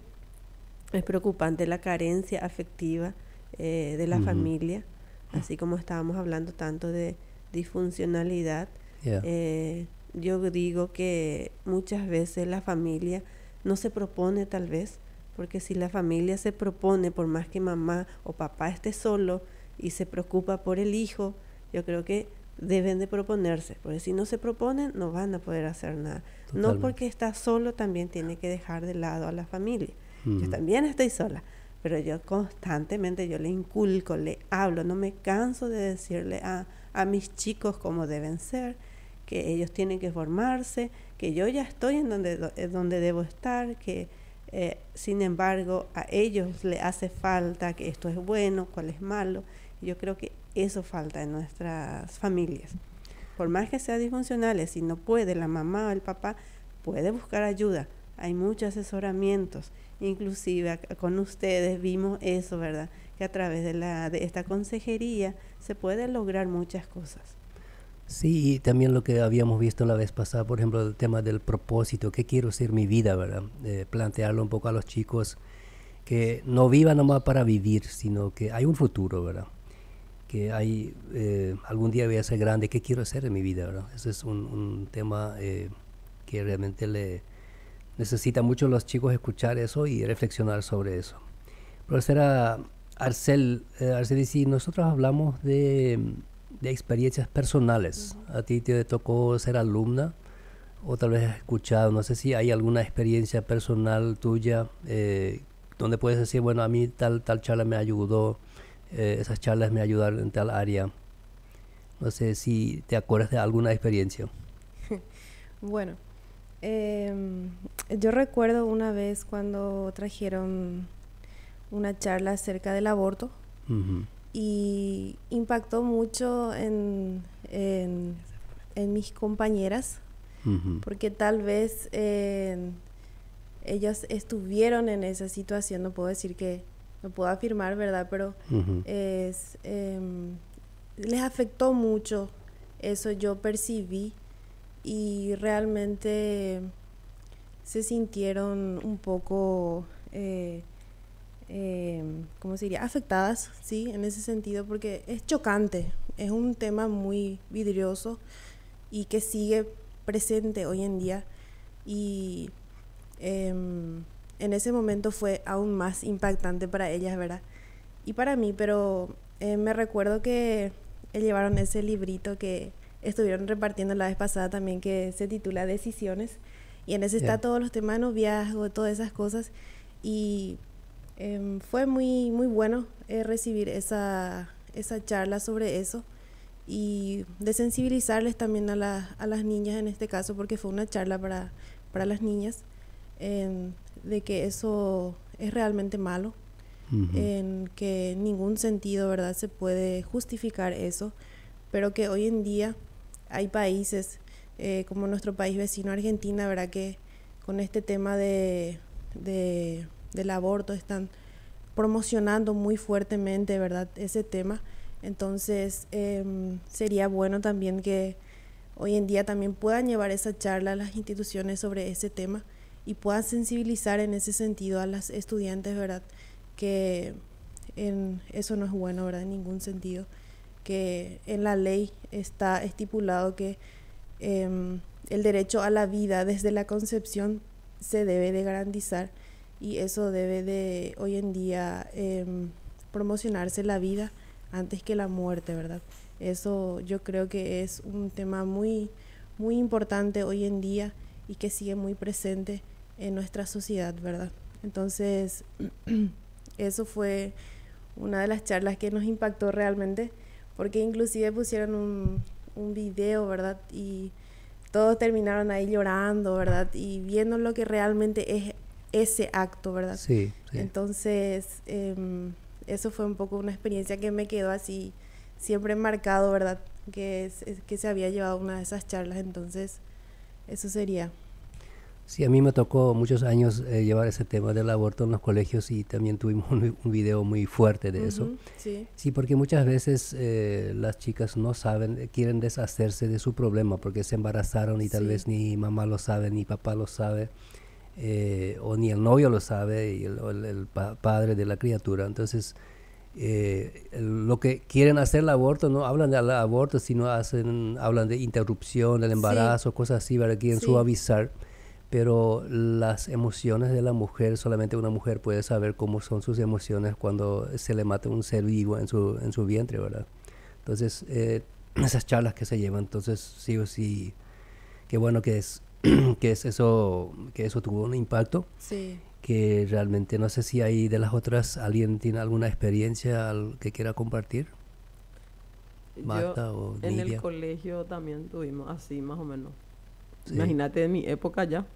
es preocupante la carencia afectiva eh, de la familia, así como estábamos hablando tanto de disfuncionalidad. Eh, yo digo que muchas veces la familia no se propone tal vez porque si la familia se propone, por más que mamá o papá esté solo y se preocupa por el hijo, yo creo que deben de proponerse, porque si no se proponen no van a poder hacer nada. No porque está solo también tiene que dejar de lado a la familia. Yo mm. también estoy sola, pero yo constantemente yo le inculco, le hablo, no me canso de decirle a, mis chicos cómo deben ser, que ellos tienen que formarse, que yo ya estoy en donde, donde debo estar, que eh, sin embargo, a ellos le hace falta que esto es bueno, cuál es malo. Yo creo que eso falta en nuestras familias. Por más que sea disfuncionales, si no puede la mamá o el papá, puede buscar ayuda. Hay muchos asesoramientos. Inclusive con ustedes vimos eso, ¿verdad? Que a través de, la, de esta consejería se pueden lograr muchas cosas. Sí, también lo que habíamos visto la vez pasada, por ejemplo, el tema del propósito, qué quiero ser mi vida, ¿verdad? Eh, plantearlo un poco a los chicos, que no vivan nomás para vivir, sino que hay un futuro, ¿verdad? Que hay, eh, algún día voy a ser grande, ¿qué quiero hacer en mi vida, Ese es un, tema eh, que realmente le necesita mucho los chicos escuchar eso y reflexionar sobre eso. Profesora Arcel, Arcel, si nosotros hablamos de de experiencias personales. A ti te tocó ser alumna o tal vez has escuchado, no sé si hay alguna experiencia personal tuya eh, donde puedes decir, bueno, a mí tal, tal charla me ayudó, eh, esas charlas me ayudaron en tal área. No sé si te acuerdas de alguna experiencia. bueno, em, yo recuerdo una vez cuando trajeron una charla acerca del aborto y impactó mucho en, mis compañeras, porque tal vez ellas estuvieron en esa situación, no puedo decir que, no puedo afirmar, ¿verdad? Pero em, les afectó mucho, eso yo percibí y realmente se sintieron un poco... Eh, eh, ¿cómo se diría?, afectadas, ¿sí? En ese sentido, porque es chocante, es un tema muy vidrioso y que sigue presente hoy en día y em, en ese momento fue aún más impactante para ellas, ¿verdad? Y para mí, pero eh, me recuerdo que eh, llevaron ese librito que estuvieron repartiendo la vez pasada también que se titula Decisiones y en ese está todos los temas de noviazgo, todas esas cosas y Em, fue muy, muy bueno eh, recibir esa, esa charla sobre eso y de sensibilizarles también a, a, las niñas en este caso, porque fue una charla para, para las niñas, em, de que eso es realmente malo, en que en ningún sentido ¿verdad? se puede justificar eso, pero que hoy en día hay países eh, como nuestro país vecino Argentina, ¿verdad? que con este tema de del aborto están promocionando muy fuertemente, ¿verdad?, ese tema. Entonces, em, sería bueno también que hoy en día también puedan llevar esa charla a las instituciones sobre ese tema y puedan sensibilizar en ese sentido a las estudiantes, ¿verdad? Que eso no es bueno, ¿verdad? En ningún sentido. Que en la ley está estipulado que em, el derecho a la vida desde la concepción se debe de garantizar y eso debe de hoy en día em, promocionarse la vida antes que la muerte, ¿verdad? Eso yo creo que es un tema muy, muy importante hoy en día y que sigue muy presente en nuestra sociedad, ¿verdad? Entonces, eso fue una de las charlas que nos impactó realmente, porque inclusive pusieron un, un video, ¿verdad? Y todos terminaron ahí llorando, ¿verdad? Y viendo lo que realmente es ese acto, ¿verdad? Sí. Entonces, em, eso fue un poco una experiencia que me quedó así, siempre marcado, ¿verdad? Que, es, que se había llevado una de esas charlas, entonces, eso sería. Sí, a mí me tocó muchos años eh, llevar ese tema del aborto en los colegios y también tuvimos un, video muy fuerte de eso. Sí. sí. porque muchas veces eh, las chicas no saben, eh, quieren deshacerse de su problema porque se embarazaron y tal vez ni mamá lo sabe, ni papá lo sabe. Eh, o ni el novio lo sabe, y el, padre de la criatura. Entonces, eh, lo que quieren hacer el aborto, no hablan del aborto, sino hacen, hablan de interrupción del embarazo, cosas así, para Quieren suavizar. Pero las emociones de la mujer, solamente una mujer puede saber cómo son sus emociones cuando se le mata un ser vivo en su, en su vientre, ¿verdad? Entonces, eh, esas charlas que se llevan, entonces sí o sí, qué bueno que es que es eso, que eso tuvo un impacto. Que realmente no sé si hay de las otras alguien tiene alguna experiencia que quiera compartir. Marta o En el colegio también tuvimos así, más o menos. Imagínate de mi época ya.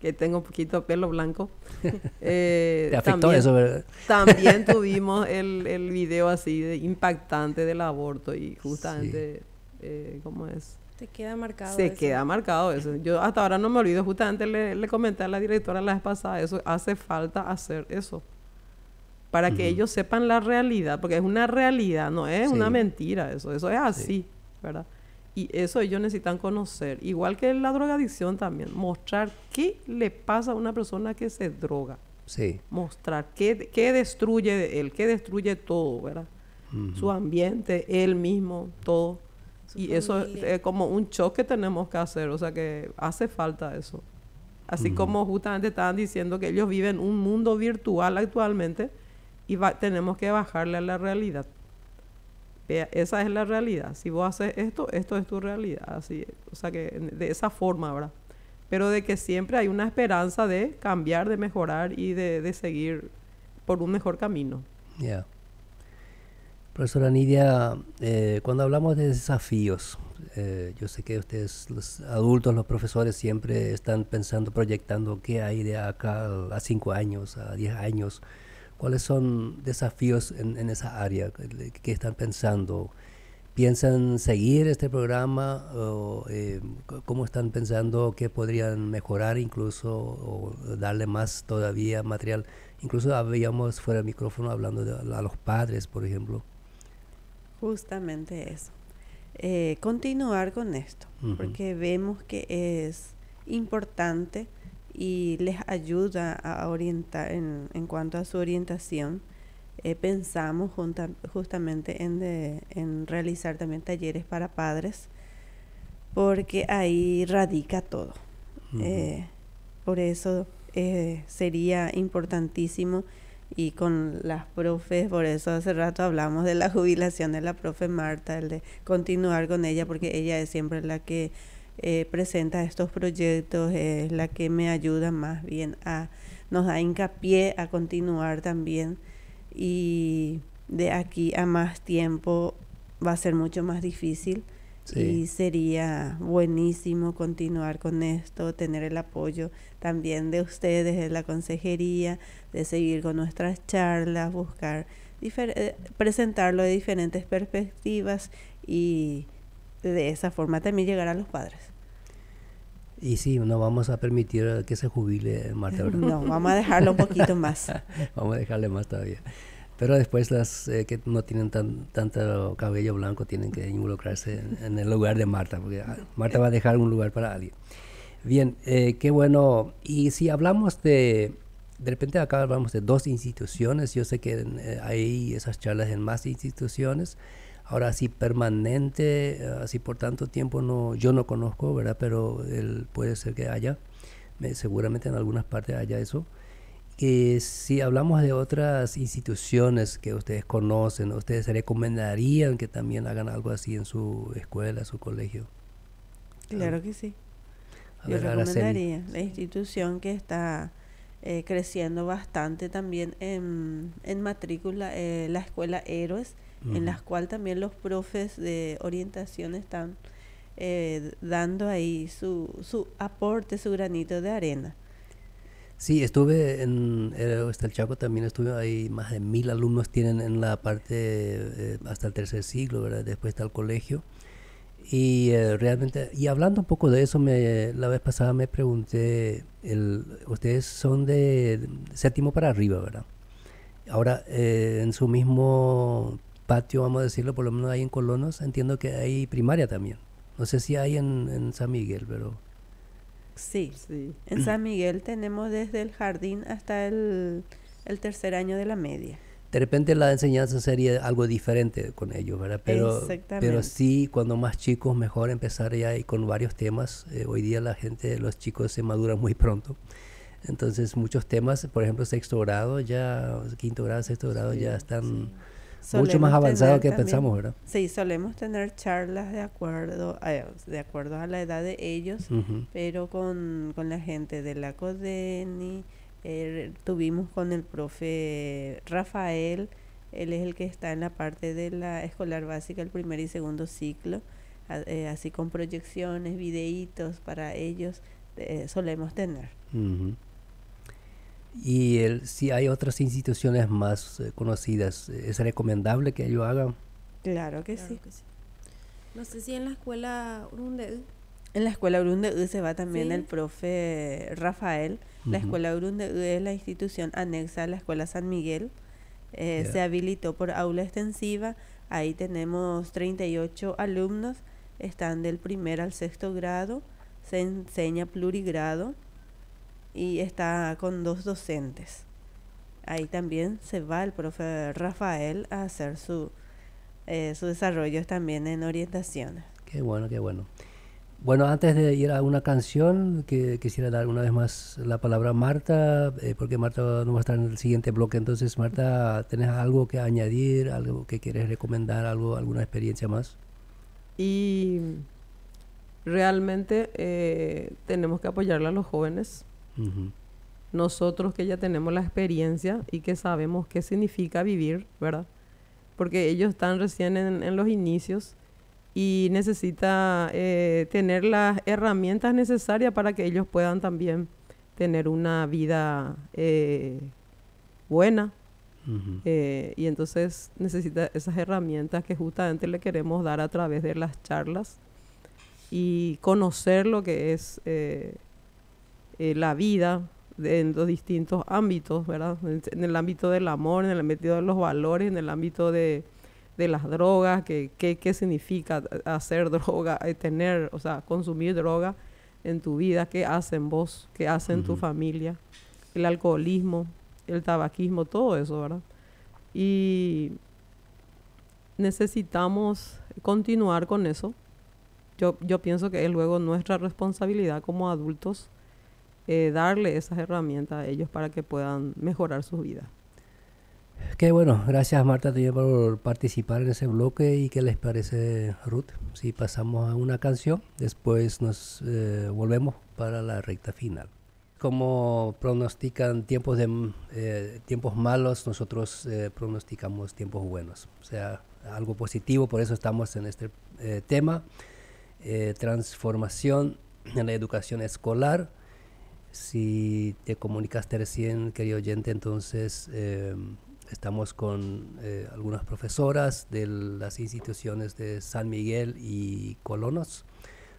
que tengo un poquito de pelo blanco. Te eh, afectó también, eso, ¿verdad? También tuvimos el, el video así de impactante del aborto y justamente, como eh, ¿cómo es? queda marcado. Se queda marcado eso. Yo hasta ahora no me olvido, justamente le, comenté a la directora la vez pasada, eso hace falta hacer eso. Para que ellos sepan la realidad, porque es una realidad, no es una mentira eso, eso es así, ¿verdad? Y eso ellos necesitan conocer, igual que la drogadicción también, mostrar qué le pasa a una persona que se droga. Sí. Mostrar qué, qué destruye él, qué destruye todo, ¿verdad? Su ambiente, él mismo, todo y eso es, como un choque que tenemos que hacer, o sea que hace falta eso. Así como justamente estaban diciendo que ellos viven un mundo virtual actualmente y tenemos que bajarle a la realidad. Esa es la realidad. Si vos haces esto, esto es tu realidad. Así, o sea que de esa forma, ¿verdad? Pero de que siempre hay una esperanza de cambiar, de mejorar y de, seguir por un mejor camino. ya Profesora Nidia, eh, cuando hablamos de desafíos, eh, yo sé que ustedes, los adultos, los profesores, siempre están pensando, proyectando qué hay de acá a cinco años, a diez años. ¿Cuáles son desafíos en, esa área? ¿Qué están pensando? ¿Piensan seguir este programa? O, eh, ¿Cómo están pensando qué podrían mejorar incluso o darle más todavía material? Incluso habíamos fuera del micrófono hablando a los padres, por ejemplo. Justamente eso. Eh, continuar con esto, porque vemos que es importante y les ayuda a orientar en, en cuanto a su orientación. Eh, pensamos justamente en, realizar también talleres para padres, porque ahí radica todo. Eh, por eso sería importantísimo y con las profes, por eso hace rato hablamos de la jubilación de la profe Marta, el de continuar con ella, porque ella es siempre la que eh, presenta estos proyectos, es la que me ayuda más bien a, nos da hincapié a continuar también y de aquí a más tiempo va a ser mucho más difícil y sería buenísimo continuar con esto, tener el apoyo también de ustedes, de la consejería, de seguir con nuestras charlas, buscar, eh, presentarlo de diferentes perspectivas y de esa forma también llegar a los padres. Y sí, no vamos a permitir que se jubile Marta. No, vamos a dejarlo un poquito más. vamos a dejarle más todavía. Pero después las eh, que no tienen tan, tanto cabello blanco tienen que involucrarse en, el lugar de Marta, porque ah, Marta va a dejar un lugar para alguien. Bien, eh, qué bueno. Y si hablamos de, de repente acá hablamos de dos instituciones, yo sé que eh, hay esas charlas en más instituciones. Ahora así permanente, así por tanto tiempo no, yo no conozco, ¿verdad? Pero puede ser que haya, seguramente en algunas partes haya eso si hablamos de otras instituciones que ustedes conocen, ¿ustedes recomendarían que también hagan algo así en su escuela, su colegio? Claro que sí. recomendaría la institución que está eh, creciendo bastante también en, matrícula, eh, la escuela Héroes, en la cual también los profes de orientación están eh, dando ahí su, su aporte, su granito de arena. Sí, estuve en eh, el Chaco también, estuve ahí, más de mil alumnos tienen en la parte eh, hasta el tercer siglo, ¿verdad? después está el colegio. Y eh, realmente, y hablando un poco de eso, la vez pasada me pregunté, el, ustedes son de séptimo para arriba, ¿verdad? Ahora, en su mismo patio, vamos a decirlo, por lo menos ahí en Colonos, entiendo que hay primaria también. No sé si hay en San Miguel, pero... Sí. sí. En San Miguel tenemos desde el jardín hasta el, tercer año de la media. De repente la enseñanza sería algo diferente con ellos, ¿verdad? Pero, pero sí, cuando más chicos, mejor empezar ya y con varios temas. Eh, hoy día la gente, los chicos se maduran muy pronto. Entonces, muchos temas, por ejemplo, sexto grado, ya, quinto grado, sexto grado, ya están mucho más avanzado que pensamos, ¿verdad? Sí, solemos tener charlas de acuerdo a, eh, de acuerdo a la edad de ellos, pero con, la gente de la CODENI, er, tuvimos con el profe Rafael, él es el que está en la parte de la escolar básica, el primer y segundo ciclo, eh, así con proyecciones, videitos para ellos eh, solemos tener. Y el, si hay otras instituciones más eh, conocidas, eh, ¿es recomendable que ellos hagan? Claro, que, sí. No sé si en la escuela Urunde en la escuela Urunde se va también el profe Rafael. La escuela Urunde es la institución anexa a la escuela San Miguel. Eh, se habilitó por aula extensiva. Ahí tenemos 38 alumnos. Están del primer al sexto grado. Se enseña plurigrado y está con dos docentes. Ahí también se va el profe Rafael a hacer su, eh, sus también en orientaciones. Qué bueno, qué bueno. Bueno, antes de ir a una canción, que quisiera dar una vez más la palabra a Marta, eh, porque Marta no va a estar en el siguiente bloque. Entonces, Marta, ¿tenés algo que añadir, algo que quieres recomendar, algo, alguna experiencia más? Y realmente eh, tenemos que apoyarla a los jóvenes nosotros que ya tenemos la experiencia y que sabemos qué significa vivir, ¿verdad? Porque ellos están recién en, los inicios y necesita eh, tener las herramientas necesarias para que ellos puedan también tener una vida eh, buena. Eh, y entonces necesita esas herramientas que justamente le queremos dar a través de las charlas y conocer lo que es eh, la vida en los distintos ámbitos, ¿verdad? En, el ámbito del amor, en el ámbito de los valores, en el ámbito de, las drogas, qué significa hacer droga, eh, tener, o sea, consumir droga en tu vida, qué hacen vos, qué hacen tu familia, el alcoholismo, el tabaquismo, todo eso, ¿verdad? Y necesitamos continuar con eso. Yo, yo pienso que es luego nuestra responsabilidad como adultos eh, darle esas herramientas a ellos para que puedan mejorar sus vidas. Qué bueno, gracias Marta también por participar en ese bloque y qué les parece Ruth. Si pasamos a una canción, después nos eh, volvemos para la recta final. Como pronostican tiempos de eh, tiempos malos, nosotros pronosticamos tiempos buenos, o sea, algo positivo. Por eso estamos en este tema, transformación en la educación escolar si te comunicaste recién, querido oyente, entonces em, estamos con eh, algunas profesoras de las instituciones de San Miguel y Colonos.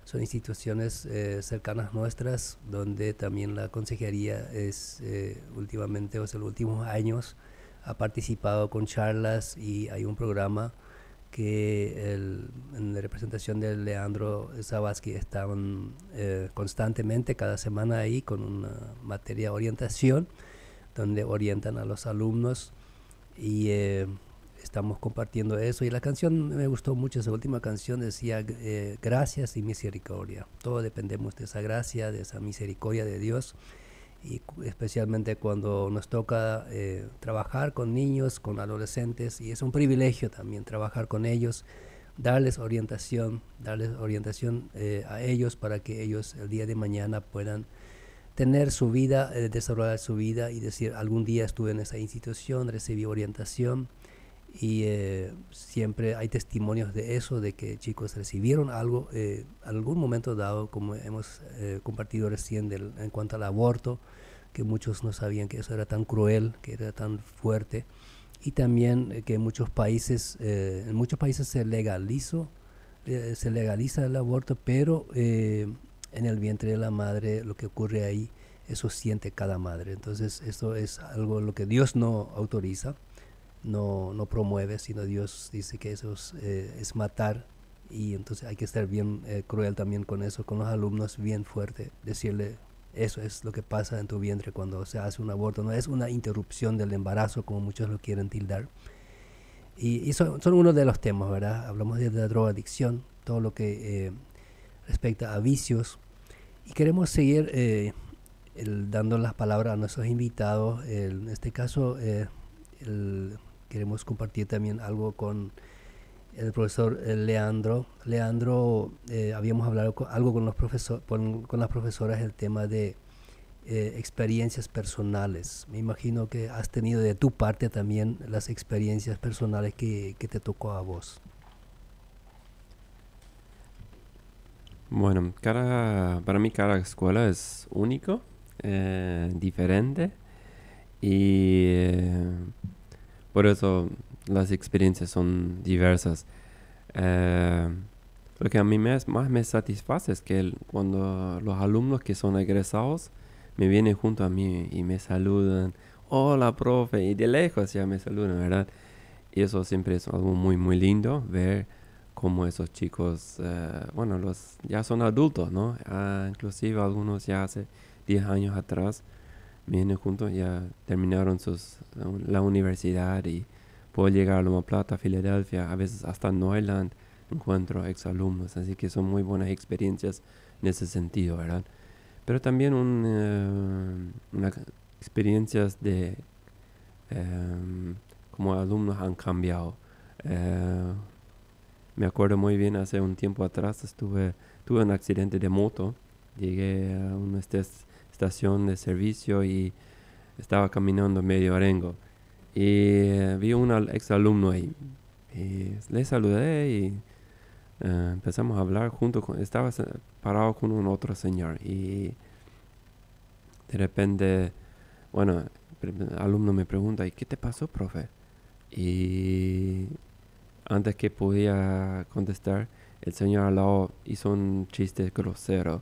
Son instituciones eh, cercanas nuestras, donde también la consejería es eh, últimamente, o sea, los últimos años, ha participado con charlas y hay un programa que el, en la representación de Leandro Sabaski estaban eh, constantemente cada semana ahí con una materia de orientación donde orientan a los alumnos y eh, estamos compartiendo eso y la canción me gustó mucho esa última canción decía eh, gracias y misericordia todos dependemos de esa gracia de esa misericordia de Dios y especialmente cuando nos toca eh, trabajar con niños, con adolescentes, y es un privilegio también trabajar con ellos, darles orientación, darles orientación eh, a ellos para que ellos el día de mañana puedan tener su vida, eh, desarrollar su vida y decir, algún día estuve en esa institución, recibí orientación, y eh, siempre hay testimonios de eso, de que chicos recibieron algo, eh, algún momento dado, como hemos eh, compartido recién en cuanto al aborto, que muchos no sabían que eso era tan cruel, que era tan fuerte. Y también eh, que en muchos países, en muchos países se legalizó, se legaliza el aborto, pero en el vientre de la madre lo que ocurre ahí, eso siente cada madre. Entonces, eso es algo lo que Dios no autoriza no, no promueve, sino Dios dice que eso es, eh, matar y entonces hay que estar bien eh, cruel también con eso, con los alumnos bien fuerte, decirle eso es lo que pasa en tu vientre cuando se hace un aborto, no es una interrupción del embarazo como muchos lo quieren tildar. Y, son, uno de los temas, ¿verdad? Hablamos de la drogadicción, todo lo que eh, respecta a vicios. Y queremos seguir dando las palabras a nuestros invitados, en este caso el queremos compartir también algo con el profesor eh, Leandro. Leandro, eh, habíamos hablado algo con, los profesor, con, las profesoras el tema de eh, experiencias personales. Me imagino que has tenido de tu parte también las experiencias personales que, te tocó a vos. Bueno, para mí cada escuela es único, diferente y por eso las experiencias son diversas. Eh, lo que a mí más me satisface es que cuando los alumnos que son egresados me vienen junto a mí y me saludan, hola profe, y de lejos ya me saludan, ¿verdad? Y eso siempre es algo muy, muy lindo, ver cómo esos chicos, eh, bueno, los ya son adultos, ¿no? Ah, inclusive algunos ya hace 10 años atrás vienen juntos, ya terminaron sus, la universidad y puedo llegar a Loma Plata, Filadelfia, a veces hasta Neuland encuentro exalumnos, así que son muy buenas experiencias en ese sentido, ¿verdad? Pero también un, eh, experiencias de eh, como alumnos han cambiado. Eh, me acuerdo muy bien, hace un tiempo atrás estuve, tuve un accidente de moto, llegué a un test estación de servicio y estaba caminando medio arengo. Y eh, vi un ex alumno ahí. Y le saludé y eh, empezamos a hablar junto con... Estaba parado con un otro señor y de repente, bueno, el alumno me pregunta, ¿y qué te pasó, profe? Y antes que podía contestar, el señor al lado hizo un chiste grosero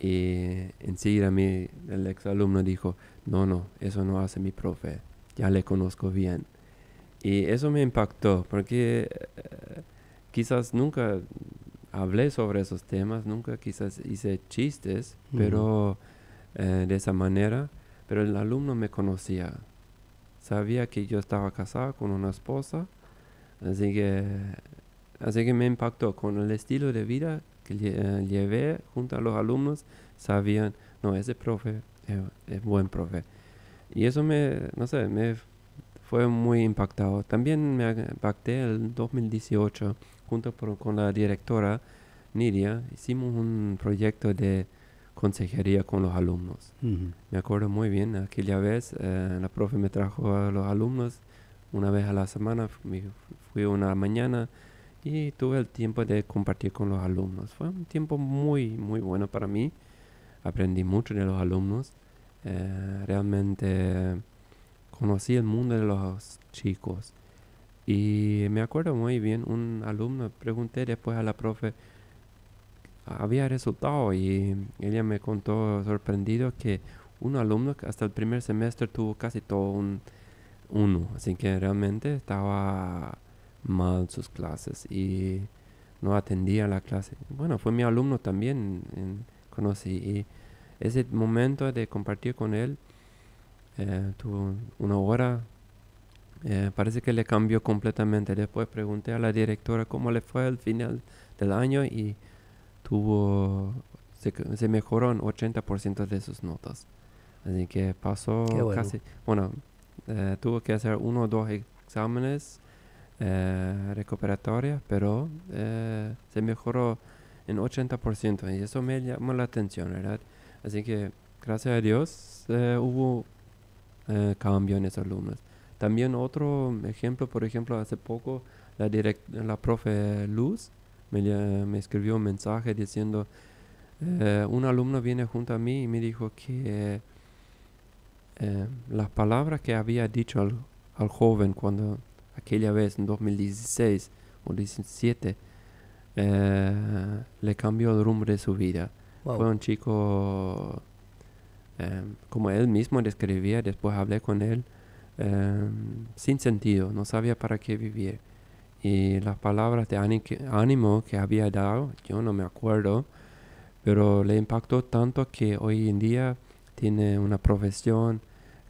y enseguida mi, el ex alumno dijo, no, no, eso no hace mi profe, ya le conozco bien. Y eso me impactó porque eh, quizás nunca hablé sobre esos temas, nunca quizás hice chistes, pero eh, de esa manera, pero el alumno me conocía, sabía que yo estaba casado con una esposa, así que, así que me impactó con el estilo de vida que eh, llevé junto a los alumnos sabían, no, ese profe es, buen profe. Y eso me, no sé, me fue muy impactado. También me impacté el 2018 junto con la directora Nidia. Hicimos un proyecto de consejería con los alumnos. Me acuerdo muy bien, aquella vez eh, la profe me trajo a los alumnos una vez a la semana, fui una mañana y tuve el tiempo de compartir con los alumnos. Fue un tiempo muy, muy bueno para mí. Aprendí mucho de los alumnos. Eh, realmente conocí el mundo de los chicos. Y me acuerdo muy bien, un alumno pregunté después a la profe, había resultado y ella me contó sorprendido que un alumno hasta el primer semestre tuvo casi todo un uno, así que realmente estaba mal sus clases y no atendía la clase. Bueno, fue mi alumno también, conocí. Y ese momento de compartir con él, eh, tuvo una hora, eh, parece que le cambió completamente. Después pregunté a la directora cómo le fue al final del año y tuvo, se, mejoró en 80% de sus notas. Así que pasó bueno. casi, bueno, eh, tuvo que hacer uno o dos exámenes eh, recuperatoria, pero eh, se mejoró en 80% y eso me llamó la atención, ¿verdad? Así que gracias a Dios eh, hubo cambio en esos alumnos. También otro ejemplo, por ejemplo, hace poco la, la profe Luz me, escribió un mensaje diciendo, un alumno viene junto a mí y me dijo que las palabras que había dicho al joven cuando aquella vez en 2016 o 2017, eh, le cambió el rumbo de su vida. Fue un chico, eh, como él mismo describía, después hablé con él, eh, sin sentido, no sabía para qué vivir. Y las palabras de ánimo que había dado, yo no me acuerdo, pero le impactó tanto que hoy en día tiene una profesión,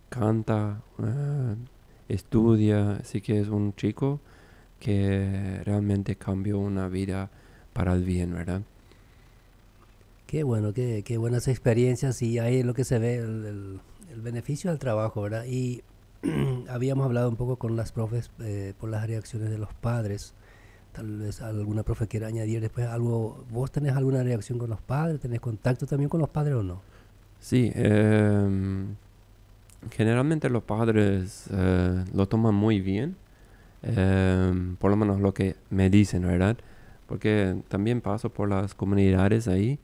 canta, estudia, sí que es un chico que realmente cambió una vida para el bien, ¿verdad? Qué bueno, qué, buenas experiencias y ahí es lo que se ve, el, el, beneficio del trabajo, ¿verdad? Y habíamos hablado un poco con las profes eh, por las reacciones de los padres. Tal vez alguna profe quiera añadir después algo. ¿Vos tenés alguna reacción con los padres? ¿Tenés contacto también con los padres o no? Sí, eh, generalmente los padres eh, lo toman muy bien, em, por lo menos lo que me dicen, ¿verdad? Porque también paso por las comunidades ahí,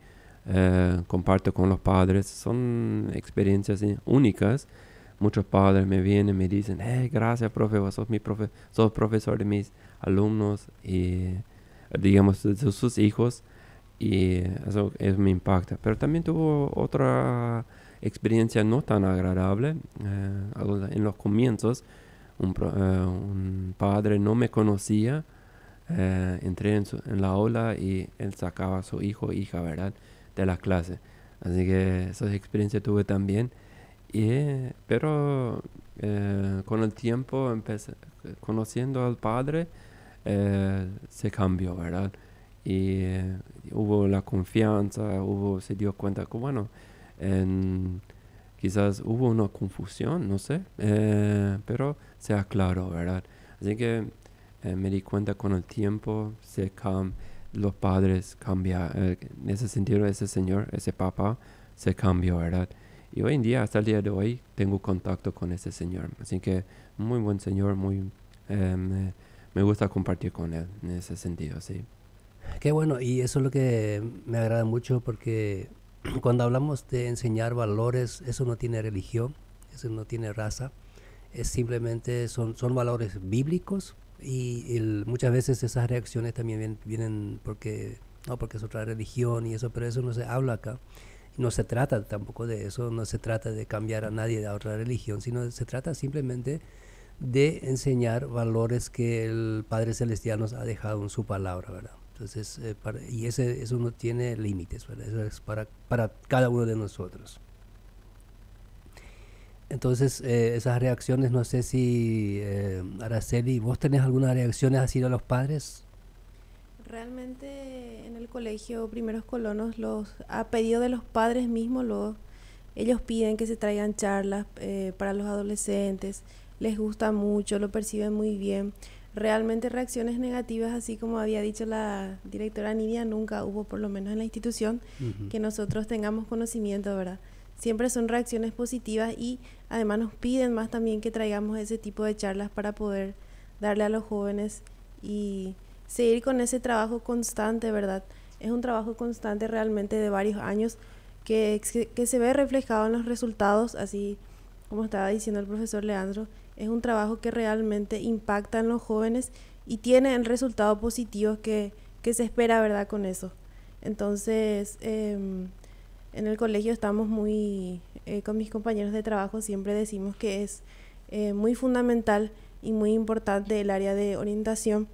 eh, comparto con los padres, son experiencias únicas. Muchos padres me vienen, me dicen, hey, eh, gracias, profe, sos mi profesor de mis alumnos y, digamos, de sus hijos. Y eso, eso me impacta. Pero también tuvo otra experiencia no tan agradable. Eh, en los comienzos, eh, un, padre no me conocía. Eh, entré en, la ola y él sacaba a su hijo, hija, ¿verdad? De la clase. Así que esa experiencia tuve también. pero con el tiempo, empecé, conociendo al padre, se cambió, ¿verdad? Y hubo la confianza, hubo, se dio cuenta que, bueno, quizás hubo una confusión, no sé, eh, pero se aclaró, ¿verdad? Así que eh, me di cuenta con el tiempo, se los padres cambiaron. Eh, en ese sentido ese señor, ese papá, se cambió, ¿verdad? Y hoy en día, hasta el día de hoy, tengo contacto con ese señor. Así que muy buen señor, muy, me, me gusta compartir con él en ese sentido, sí. Qué bueno, y eso es lo que me agrada mucho porque cuando hablamos de enseñar valores, eso no tiene religión, eso no tiene raza, es simplemente son, son valores bíblicos y muchas veces esas reacciones también vienen, porque, no, porque es otra religión y eso, pero eso no se habla acá. No se trata tampoco de eso, no se trata de cambiar a nadie a otra religión, sino se trata simplemente de enseñar valores que el Padre Celestial nos ha dejado en su palabra, ¿verdad? Entonces, eh, y eso no tiene límites, Eso es para, cada uno de nosotros. Entonces, eh, esas reacciones, no sé si, eh, Araceli, ¿vos tenés algunas reacciones así a los padres? Realmente en el colegio Primeros Colonos, los, a pedido de los padres mismos, los, ellos piden que se traigan charlas para los adolescentes, les gusta mucho, lo perciben muy bien realmente reacciones negativas, así como había dicho la directora Nidia, nunca hubo, por lo menos en la institución, que nosotros tengamos conocimiento, ¿verdad? Siempre son reacciones positivas y además nos piden más también que traigamos ese tipo de charlas para poder darle a los jóvenes y seguir con ese trabajo constante, ¿verdad? Es un trabajo constante realmente de varios años que, que se ve reflejado en los resultados, así como estaba diciendo el profesor Leandro, es un trabajo que realmente impacta en los jóvenes y tiene el resultado positivo que, se espera, ¿verdad? Con eso. Entonces, em, en el colegio estamos muy, eh, con mis compañeros de trabajo siempre decimos que es eh, muy fundamental y muy importante el área de orientación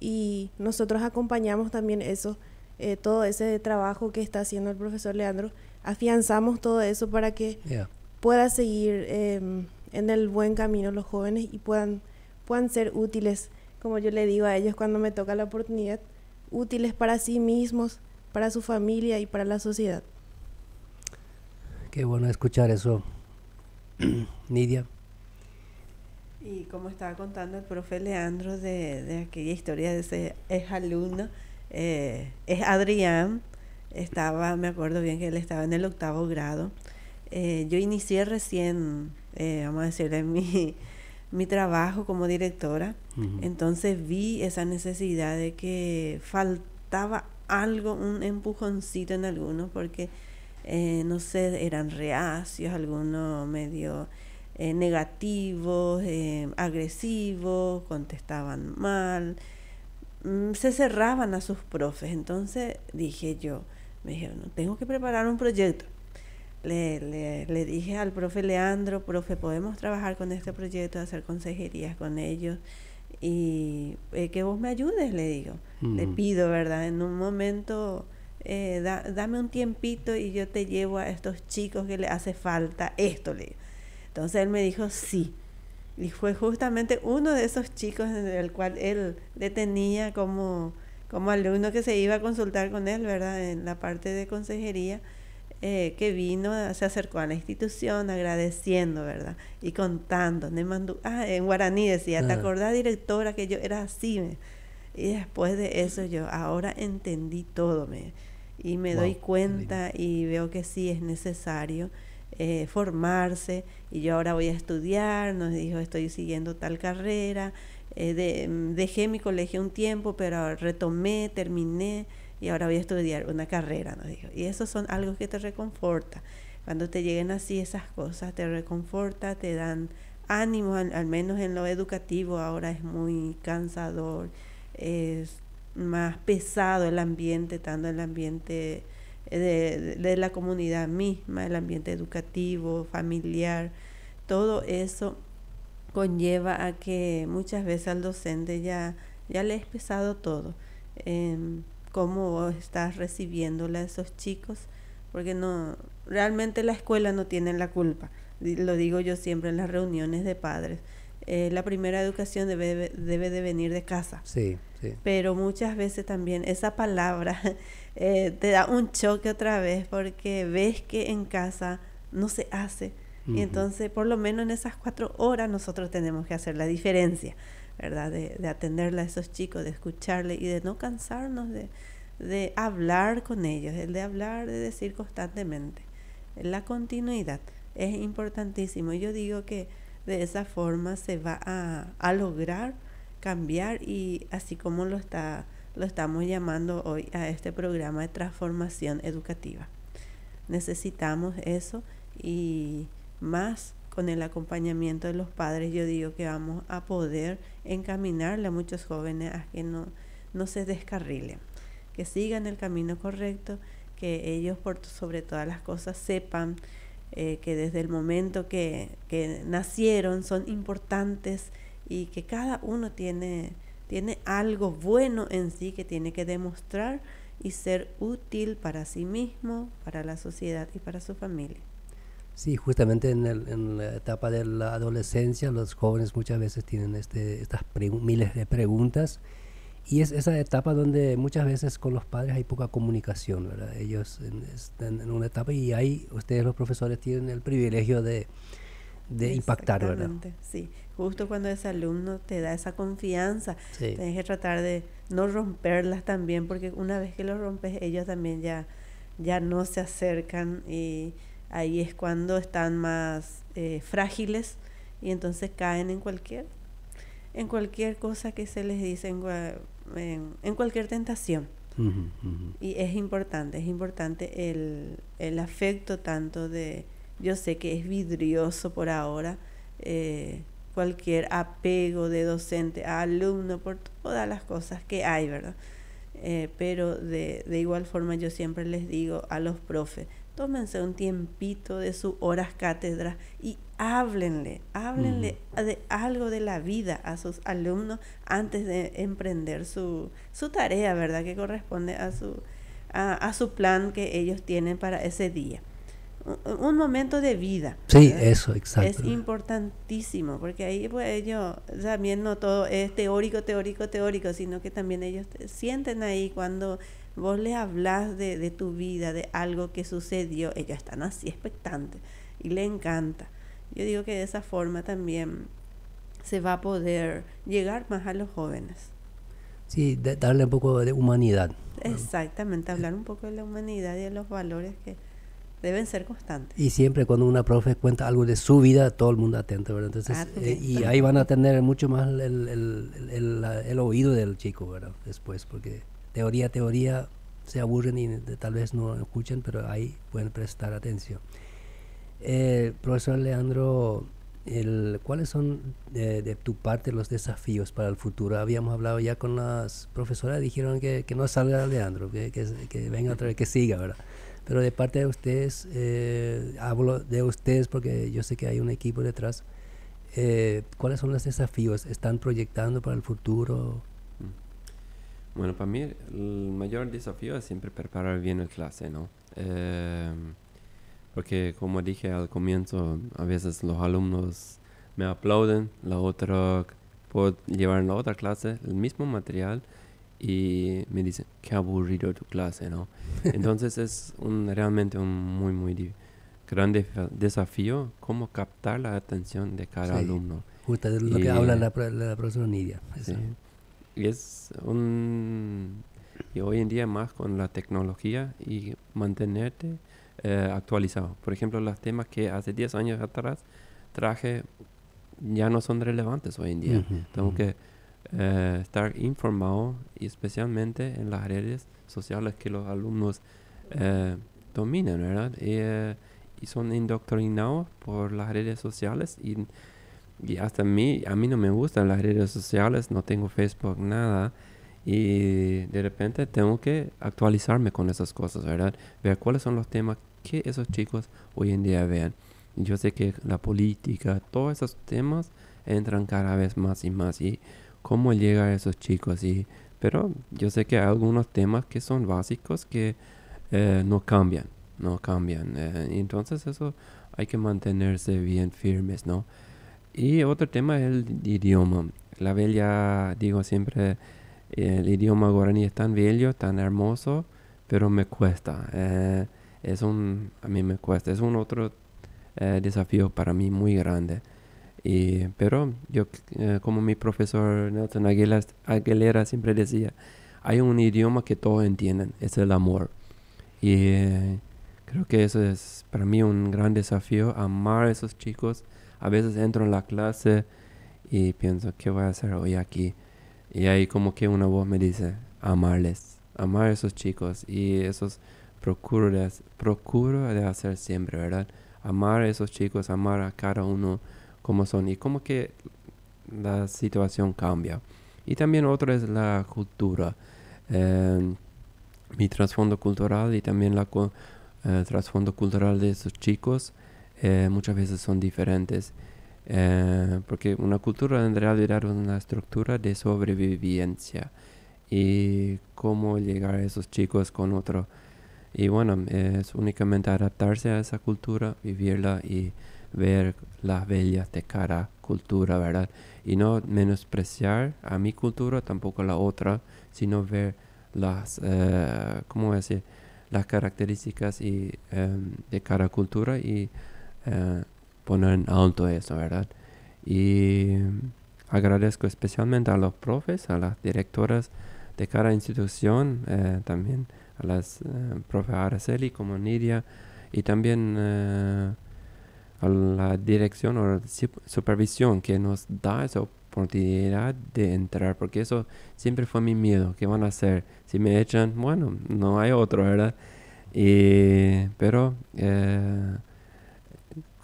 y nosotros acompañamos también eso, eh, todo ese trabajo que está haciendo el profesor Leandro, afianzamos todo eso para que pueda seguir em, en el buen camino los jóvenes y puedan, puedan ser útiles, como yo le digo a ellos cuando me toca la oportunidad, útiles para sí mismos, para su familia y para la sociedad. Qué bueno escuchar eso, Nidia. Y como estaba contando el profe Leandro de, aquella historia de ese ex alumno, eh, es Adrián, estaba, me acuerdo bien que él estaba en el octavo grado eh, yo inicié recién, eh, vamos a decir, en mi, trabajo como directora, entonces vi esa necesidad de que faltaba algo, un empujoncito en algunos, porque, eh, no sé, eran reacios, algunos medio negativos, agresivos, contestaban mal, mm, se cerraban a sus profes. Entonces dije yo, me dijeron, tengo que preparar un proyecto le, le, dije al profe Leandro, profe, podemos trabajar con este proyecto, hacer consejerías con ellos y eh, que vos me ayudes, le digo. Le pido, ¿verdad? En un momento, eh, dame un tiempito y yo te llevo a estos chicos que le hace falta esto, le digo. Entonces él me dijo, sí. Y fue justamente uno de esos chicos en el cual él le tenía como, como alumno que se iba a consultar con él, ¿verdad? En la parte de consejería. Eh, que vino, eh, se acercó a la institución agradeciendo, ¿verdad? Y contando, mandó, ah, en guaraní decía, ¿te ah. acordás, directora, que yo era así? Y después de eso yo, ahora entendí todo, me, y me doy cuenta y veo que sí es necesario. Eh, formarse y yo ahora voy a estudiar, nos dijo estoy siguiendo tal carrera, mm, dejé mi colegio un tiempo, pero retomé, terminé y ahora voy a estudiar una carrera, no dijo. Y eso son algo que te reconforta. Cuando te lleguen así esas cosas, te reconforta, te dan ánimo, al, menos en lo educativo ahora es muy cansador, es más pesado el ambiente, tanto el ambiente de, la comunidad misma, el ambiente educativo, familiar, todo eso conlleva a que muchas veces al docente ya, ya le es pesado todo. Em, cómo estás recibiéndola a esos chicos, porque no realmente la escuela no tiene la culpa. Lo digo yo siempre en las reuniones de padres. Eh, la primera educación debe, debe de venir de casa. Sí, Pero muchas veces también esa palabra eh, te da un choque otra vez porque ves que en casa no se hace. Y entonces, por lo menos en esas cuatro horas, nosotros tenemos que hacer la diferencia. De, de atenderle a esos chicos, de escucharle y de no cansarnos de, hablar con ellos, el de hablar, de decir constantemente. La continuidad es importantísimo. Yo digo que de esa forma se va a, a lograr cambiar y así como lo está lo estamos llamando hoy a este programa de transformación educativa. Necesitamos eso y más con el acompañamiento de los padres, yo digo que vamos a poder encaminarle a muchos jóvenes a que no, no se descarrilen, que sigan el camino correcto, que ellos por sobre todas las cosas sepan eh, que desde el momento que, que, nacieron son importantes y que cada uno tiene, tiene algo bueno en sí que tiene que demostrar y ser útil para sí mismo, para la sociedad y para su familia. Sí, justamente en, la etapa de la adolescencia los jóvenes muchas veces tienen este, estas miles de preguntas y es esa etapa donde muchas veces con los padres hay poca comunicación, ¿verdad? Ellos están en una etapa y ahí ustedes los profesores tienen el privilegio de, impactar, ¿verdad? Sí, justo cuando ese alumno te da esa confianza, tienes que tratar de no romperlas también porque una vez que lo rompes ellos también ya, ya no se acercan y ahí es cuando están más eh, frágiles y entonces caen en cualquier, en cualquier cosa que se les dice, en, cualquier tentación. Y es importante, es importante el, afecto tanto de, yo sé que es vidrioso por ahora, eh, cualquier apego de docente a alumno, por todas las cosas que hay, ¿verdad? Eh, pero de, de igual forma yo siempre les digo a los profes, tómense un tiempito de sus horas cátedras y háblenle, háblenle de algo de la vida a sus alumnos antes de emprender su, su tarea, ¿verdad? Que corresponde a su, a, su plan que ellos tienen para ese día. Un, momento de vida. Sí, eso, exacto. Es importantísimo, porque ahí pues, ellos también no todo es teórico, teórico, teórico, sino que también ellos sienten ahí cuando vos le hablas de, tu vida, de algo que sucedió, ellos están así expectantes y le encanta. Yo digo que de esa forma también se va a poder llegar más a los jóvenes. Sí, darle un poco de humanidad. Exactamente, hablar un poco de la humanidad y de los valores que deben ser constantes. Y siempre cuando una profe cuenta algo de su vida, todo el mundo atento, ¿verdad? Entonces, ah, eh, y ahí van a tener mucho más el, el oído del chico, ¿verdad? Después, porque teoría, teoría, se aburren y tal vez no escuchen, pero ahí pueden prestar atención. Eh, profesor Leandro, el, ¿cuáles son eh, de, tu parte los desafíos para el futuro? Habíamos hablado ya con las profesoras, dijeron que, no salga Leandro, que, venga otra vez, que siga, ¿verdad? Pero de parte de ustedes, eh, hablo de ustedes porque yo sé que hay un equipo detrás. ¿Cuáles son los desafíos? ¿Están proyectando para el futuro? Bueno, para mí el mayor desafío es siempre preparar bien la clase, ¿no? Em, porque como dije al comienzo, a veces los alumnos me aplauden, la otra, puedo llevar en la otra clase el mismo material y me dicen, qué aburrido tu clase, ¿no? Entonces es un, realmente un muy, muy grande desafío cómo captar la atención de cada alumno. Justo es lo que habla la, la profesora Nidia. Sí es un... Y hoy en día más con la tecnología y mantenerte eh, actualizado. Por ejemplo, los temas que hace 10 años atrás traje ya no son relevantes hoy en día. Tengo que eh, estar informado y especialmente en las redes sociales que los alumnos eh, dominan, ¿verdad? Y, son indoctrinados por las redes sociales y y hasta a mí, a mí no me gustan las redes sociales, no tengo Facebook, nada. Y de repente tengo que actualizarme con esas cosas, ¿verdad? Ver cuáles son los temas que esos chicos hoy en día vean. Yo sé que la política, todos esos temas entran cada vez más y más. Y cómo llega a esos chicos. Y, pero yo sé que hay algunos temas que son básicos que eh, no cambian, no cambian. Eh, entonces eso hay que mantenerse bien firmes, ¿no? Y otro tema es el idioma. La bella, digo siempre, el idioma guaraní es tan bello, tan hermoso, pero me cuesta. Eh, es un, a mí me cuesta. Es un otro eh, desafío para mí muy grande. pero yo, eh, como mi profesor Nelson Aguilera, Aguilera, siempre decía, hay un idioma que todos entienden, es el amor. Y creo que eso es para mí un gran desafío, amar a esos chicos a veces entro en la clase y pienso, ¿qué voy a hacer hoy aquí? Y ahí como que una voz me dice, amarles, amar a esos chicos y esos procuro de, procuro de hacer siempre, ¿verdad? Amar a esos chicos, amar a cada uno como son y como que la situación cambia. Y también otra es la cultura, em, mi trasfondo cultural y también la eh, trasfondo cultural de esos chicos eh, muchas veces son diferentes. Eh, porque una cultura en realidad es una estructura de sobrevivencia y cómo llegar a esos chicos con otro. Y bueno, es únicamente adaptarse a esa cultura, vivirla y ver las bellas de cada cultura, ¿verdad? Y no menospreciar a mi cultura, tampoco a la otra, sino ver las, eh, ¿cómo decir? las características y, em, de cada cultura y eh, poner en alto eso, ¿verdad? Y agradezco especialmente a los profes, a las directoras de cada institución, eh, también a las eh, profes Araceli como Nidia y también a la dirección o supervisión que nos da esa oportunidad de entrar, porque eso siempre fue mi miedo, que van a hacer? Si me echan, bueno, no hay otro, ¿verdad? Y, pero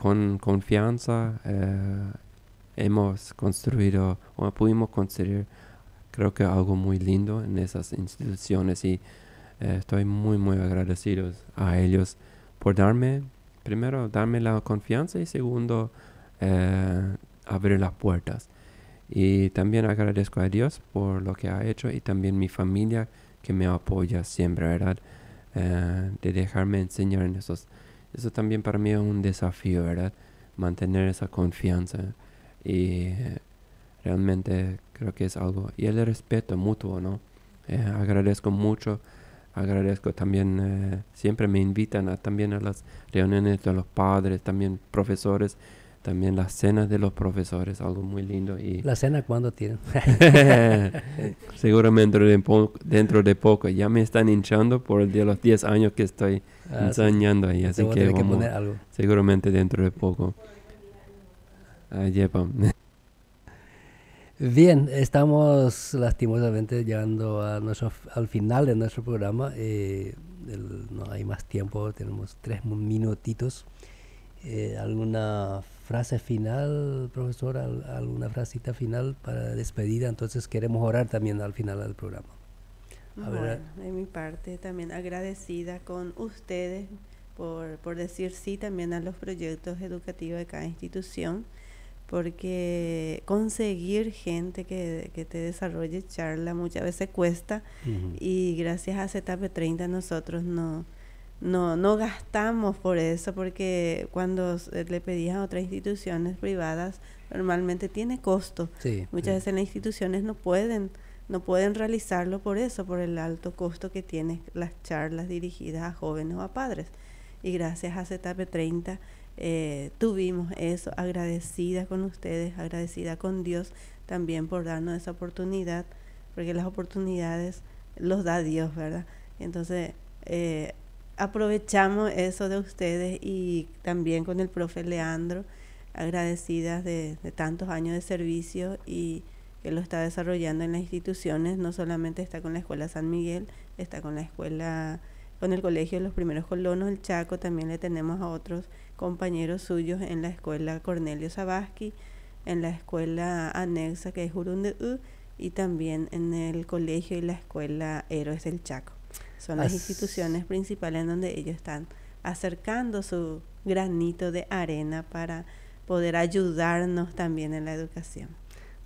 con confianza eh, hemos construido o pudimos construir creo que algo muy lindo en esas instituciones y eh, estoy muy muy agradecido a ellos por darme primero darme la confianza y segundo eh, abrir las puertas y también agradezco a Dios por lo que ha hecho y también mi familia que me apoya siempre verdad de dejarme enseñar en esos eso también para mí es un desafío, ¿verdad? Mantener esa confianza y eh, realmente creo que es algo. Y el respeto mutuo, ¿no? Eh, agradezco mucho, agradezco también, eh, siempre me invitan también a las reuniones de los padres, también profesores también las cenas de los profesores, algo muy lindo. Y ¿La cena cuándo tienen? Seguramente dentro de, poco, Ya me están hinchando por el de los 10 años que estoy ah, enseñando ahí. Así que, vamos, que poner algo. seguramente dentro de poco. Ah, Bien, estamos lastimosamente llegando a nuestro, al final de nuestro programa. Eh, no hay más tiempo, tenemos tres minutitos. Eh, ¿Alguna frase final, profesor, alguna frasita final para despedida. Entonces queremos orar también al final del programa. A bueno, eh. mi parte también agradecida con ustedes por, decir sí también a los proyectos educativos de cada institución, porque conseguir gente que, que te desarrolle charla muchas veces cuesta y gracias a ZP30 nosotros no no, no gastamos por eso, porque cuando eh, le pedían a otras instituciones privadas, normalmente tiene costo. Muchas veces las instituciones no pueden, no pueden realizarlo por eso, por el alto costo que tienen las charlas dirigidas a jóvenes o a padres. Y gracias a zp 30 eh, tuvimos eso, agradecida con ustedes, agradecida con Dios también por darnos esa oportunidad, porque las oportunidades los da Dios, ¿verdad? Entonces, eh, aprovechamos eso de ustedes y también con el profe Leandro, agradecidas de, tantos años de servicio y que lo está desarrollando en las instituciones, no solamente está con la Escuela San Miguel, está con la escuela, con el Colegio de los Primeros Colonos, el Chaco, también le tenemos a otros compañeros suyos en la Escuela Cornelio Sabaski en la Escuela Anexa que es Jurunde y también en el Colegio y la Escuela Héroes del Chaco son las instituciones principales en donde ellos están acercando su granito de arena para poder ayudarnos también en la educación.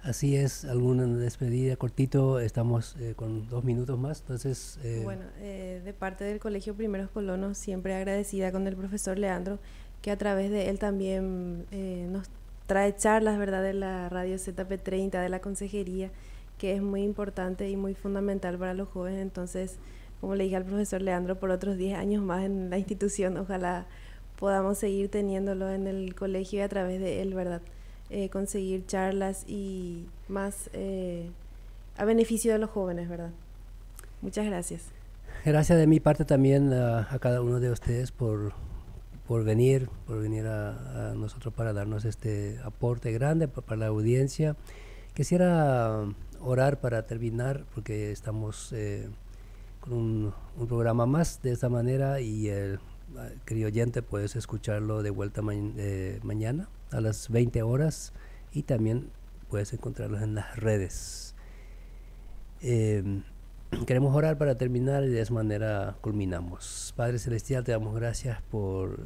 Así es, alguna despedida cortito, estamos eh, con dos minutos más, entonces... Eh, bueno, eh, de parte del Colegio Primeros Colonos, siempre agradecida con el profesor Leandro, que a través de él también nos trae charlas, ¿verdad?, de la radio ZP30, de la consejería, que es muy importante y muy fundamental para los jóvenes, entonces como le dije al profesor Leandro, por otros 10 años más en la institución. Ojalá podamos seguir teniéndolo en el colegio y a través de él, ¿verdad? Eh, conseguir charlas y más eh, a beneficio de los jóvenes, ¿verdad? Muchas gracias. Gracias de mi parte también a, cada uno de ustedes por, por venir, por venir a, nosotros para darnos este aporte grande para, la audiencia. Quisiera orar para terminar, porque estamos... Eh, un, programa más de esta manera y el criollente ah, puedes escucharlo de vuelta eh, mañana a las 20 horas y también puedes encontrarlos en las redes. Em, queremos orar para terminar y de esa manera culminamos. Padre Celestial, te damos gracias por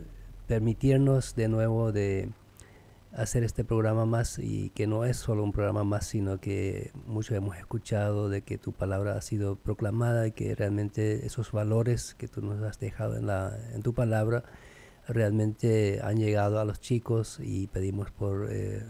permitirnos de nuevo de hacer este programa más y que no es solo un programa más, sino que muchos hemos escuchado de que tu palabra ha sido proclamada y que realmente esos valores que tú nos has dejado en, la, en tu palabra realmente han llegado a los chicos y pedimos por eh,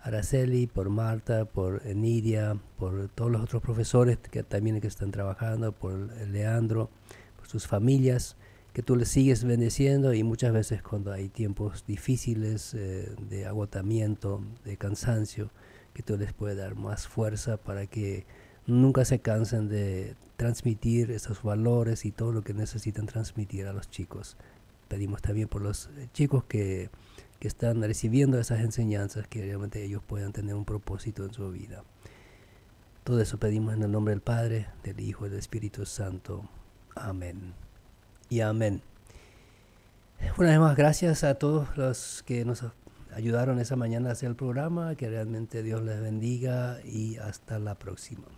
Araceli, por Marta, por Nidia, por todos los otros profesores que también que están trabajando, por Leandro, por sus familias que tú les sigues bendeciendo y muchas veces cuando hay tiempos difíciles eh, de agotamiento, de cansancio, que tú les puedes dar más fuerza para que nunca se cansen de transmitir esos valores y todo lo que necesitan transmitir a los chicos. Pedimos también por los chicos que, que están recibiendo esas enseñanzas, que realmente ellos puedan tener un propósito en su vida. Todo eso pedimos en el nombre del Padre, del Hijo y del Espíritu Santo. Amén y amén. Una vez más, gracias a todos los que nos ayudaron esa mañana a hacer el programa, que realmente Dios les bendiga y hasta la próxima.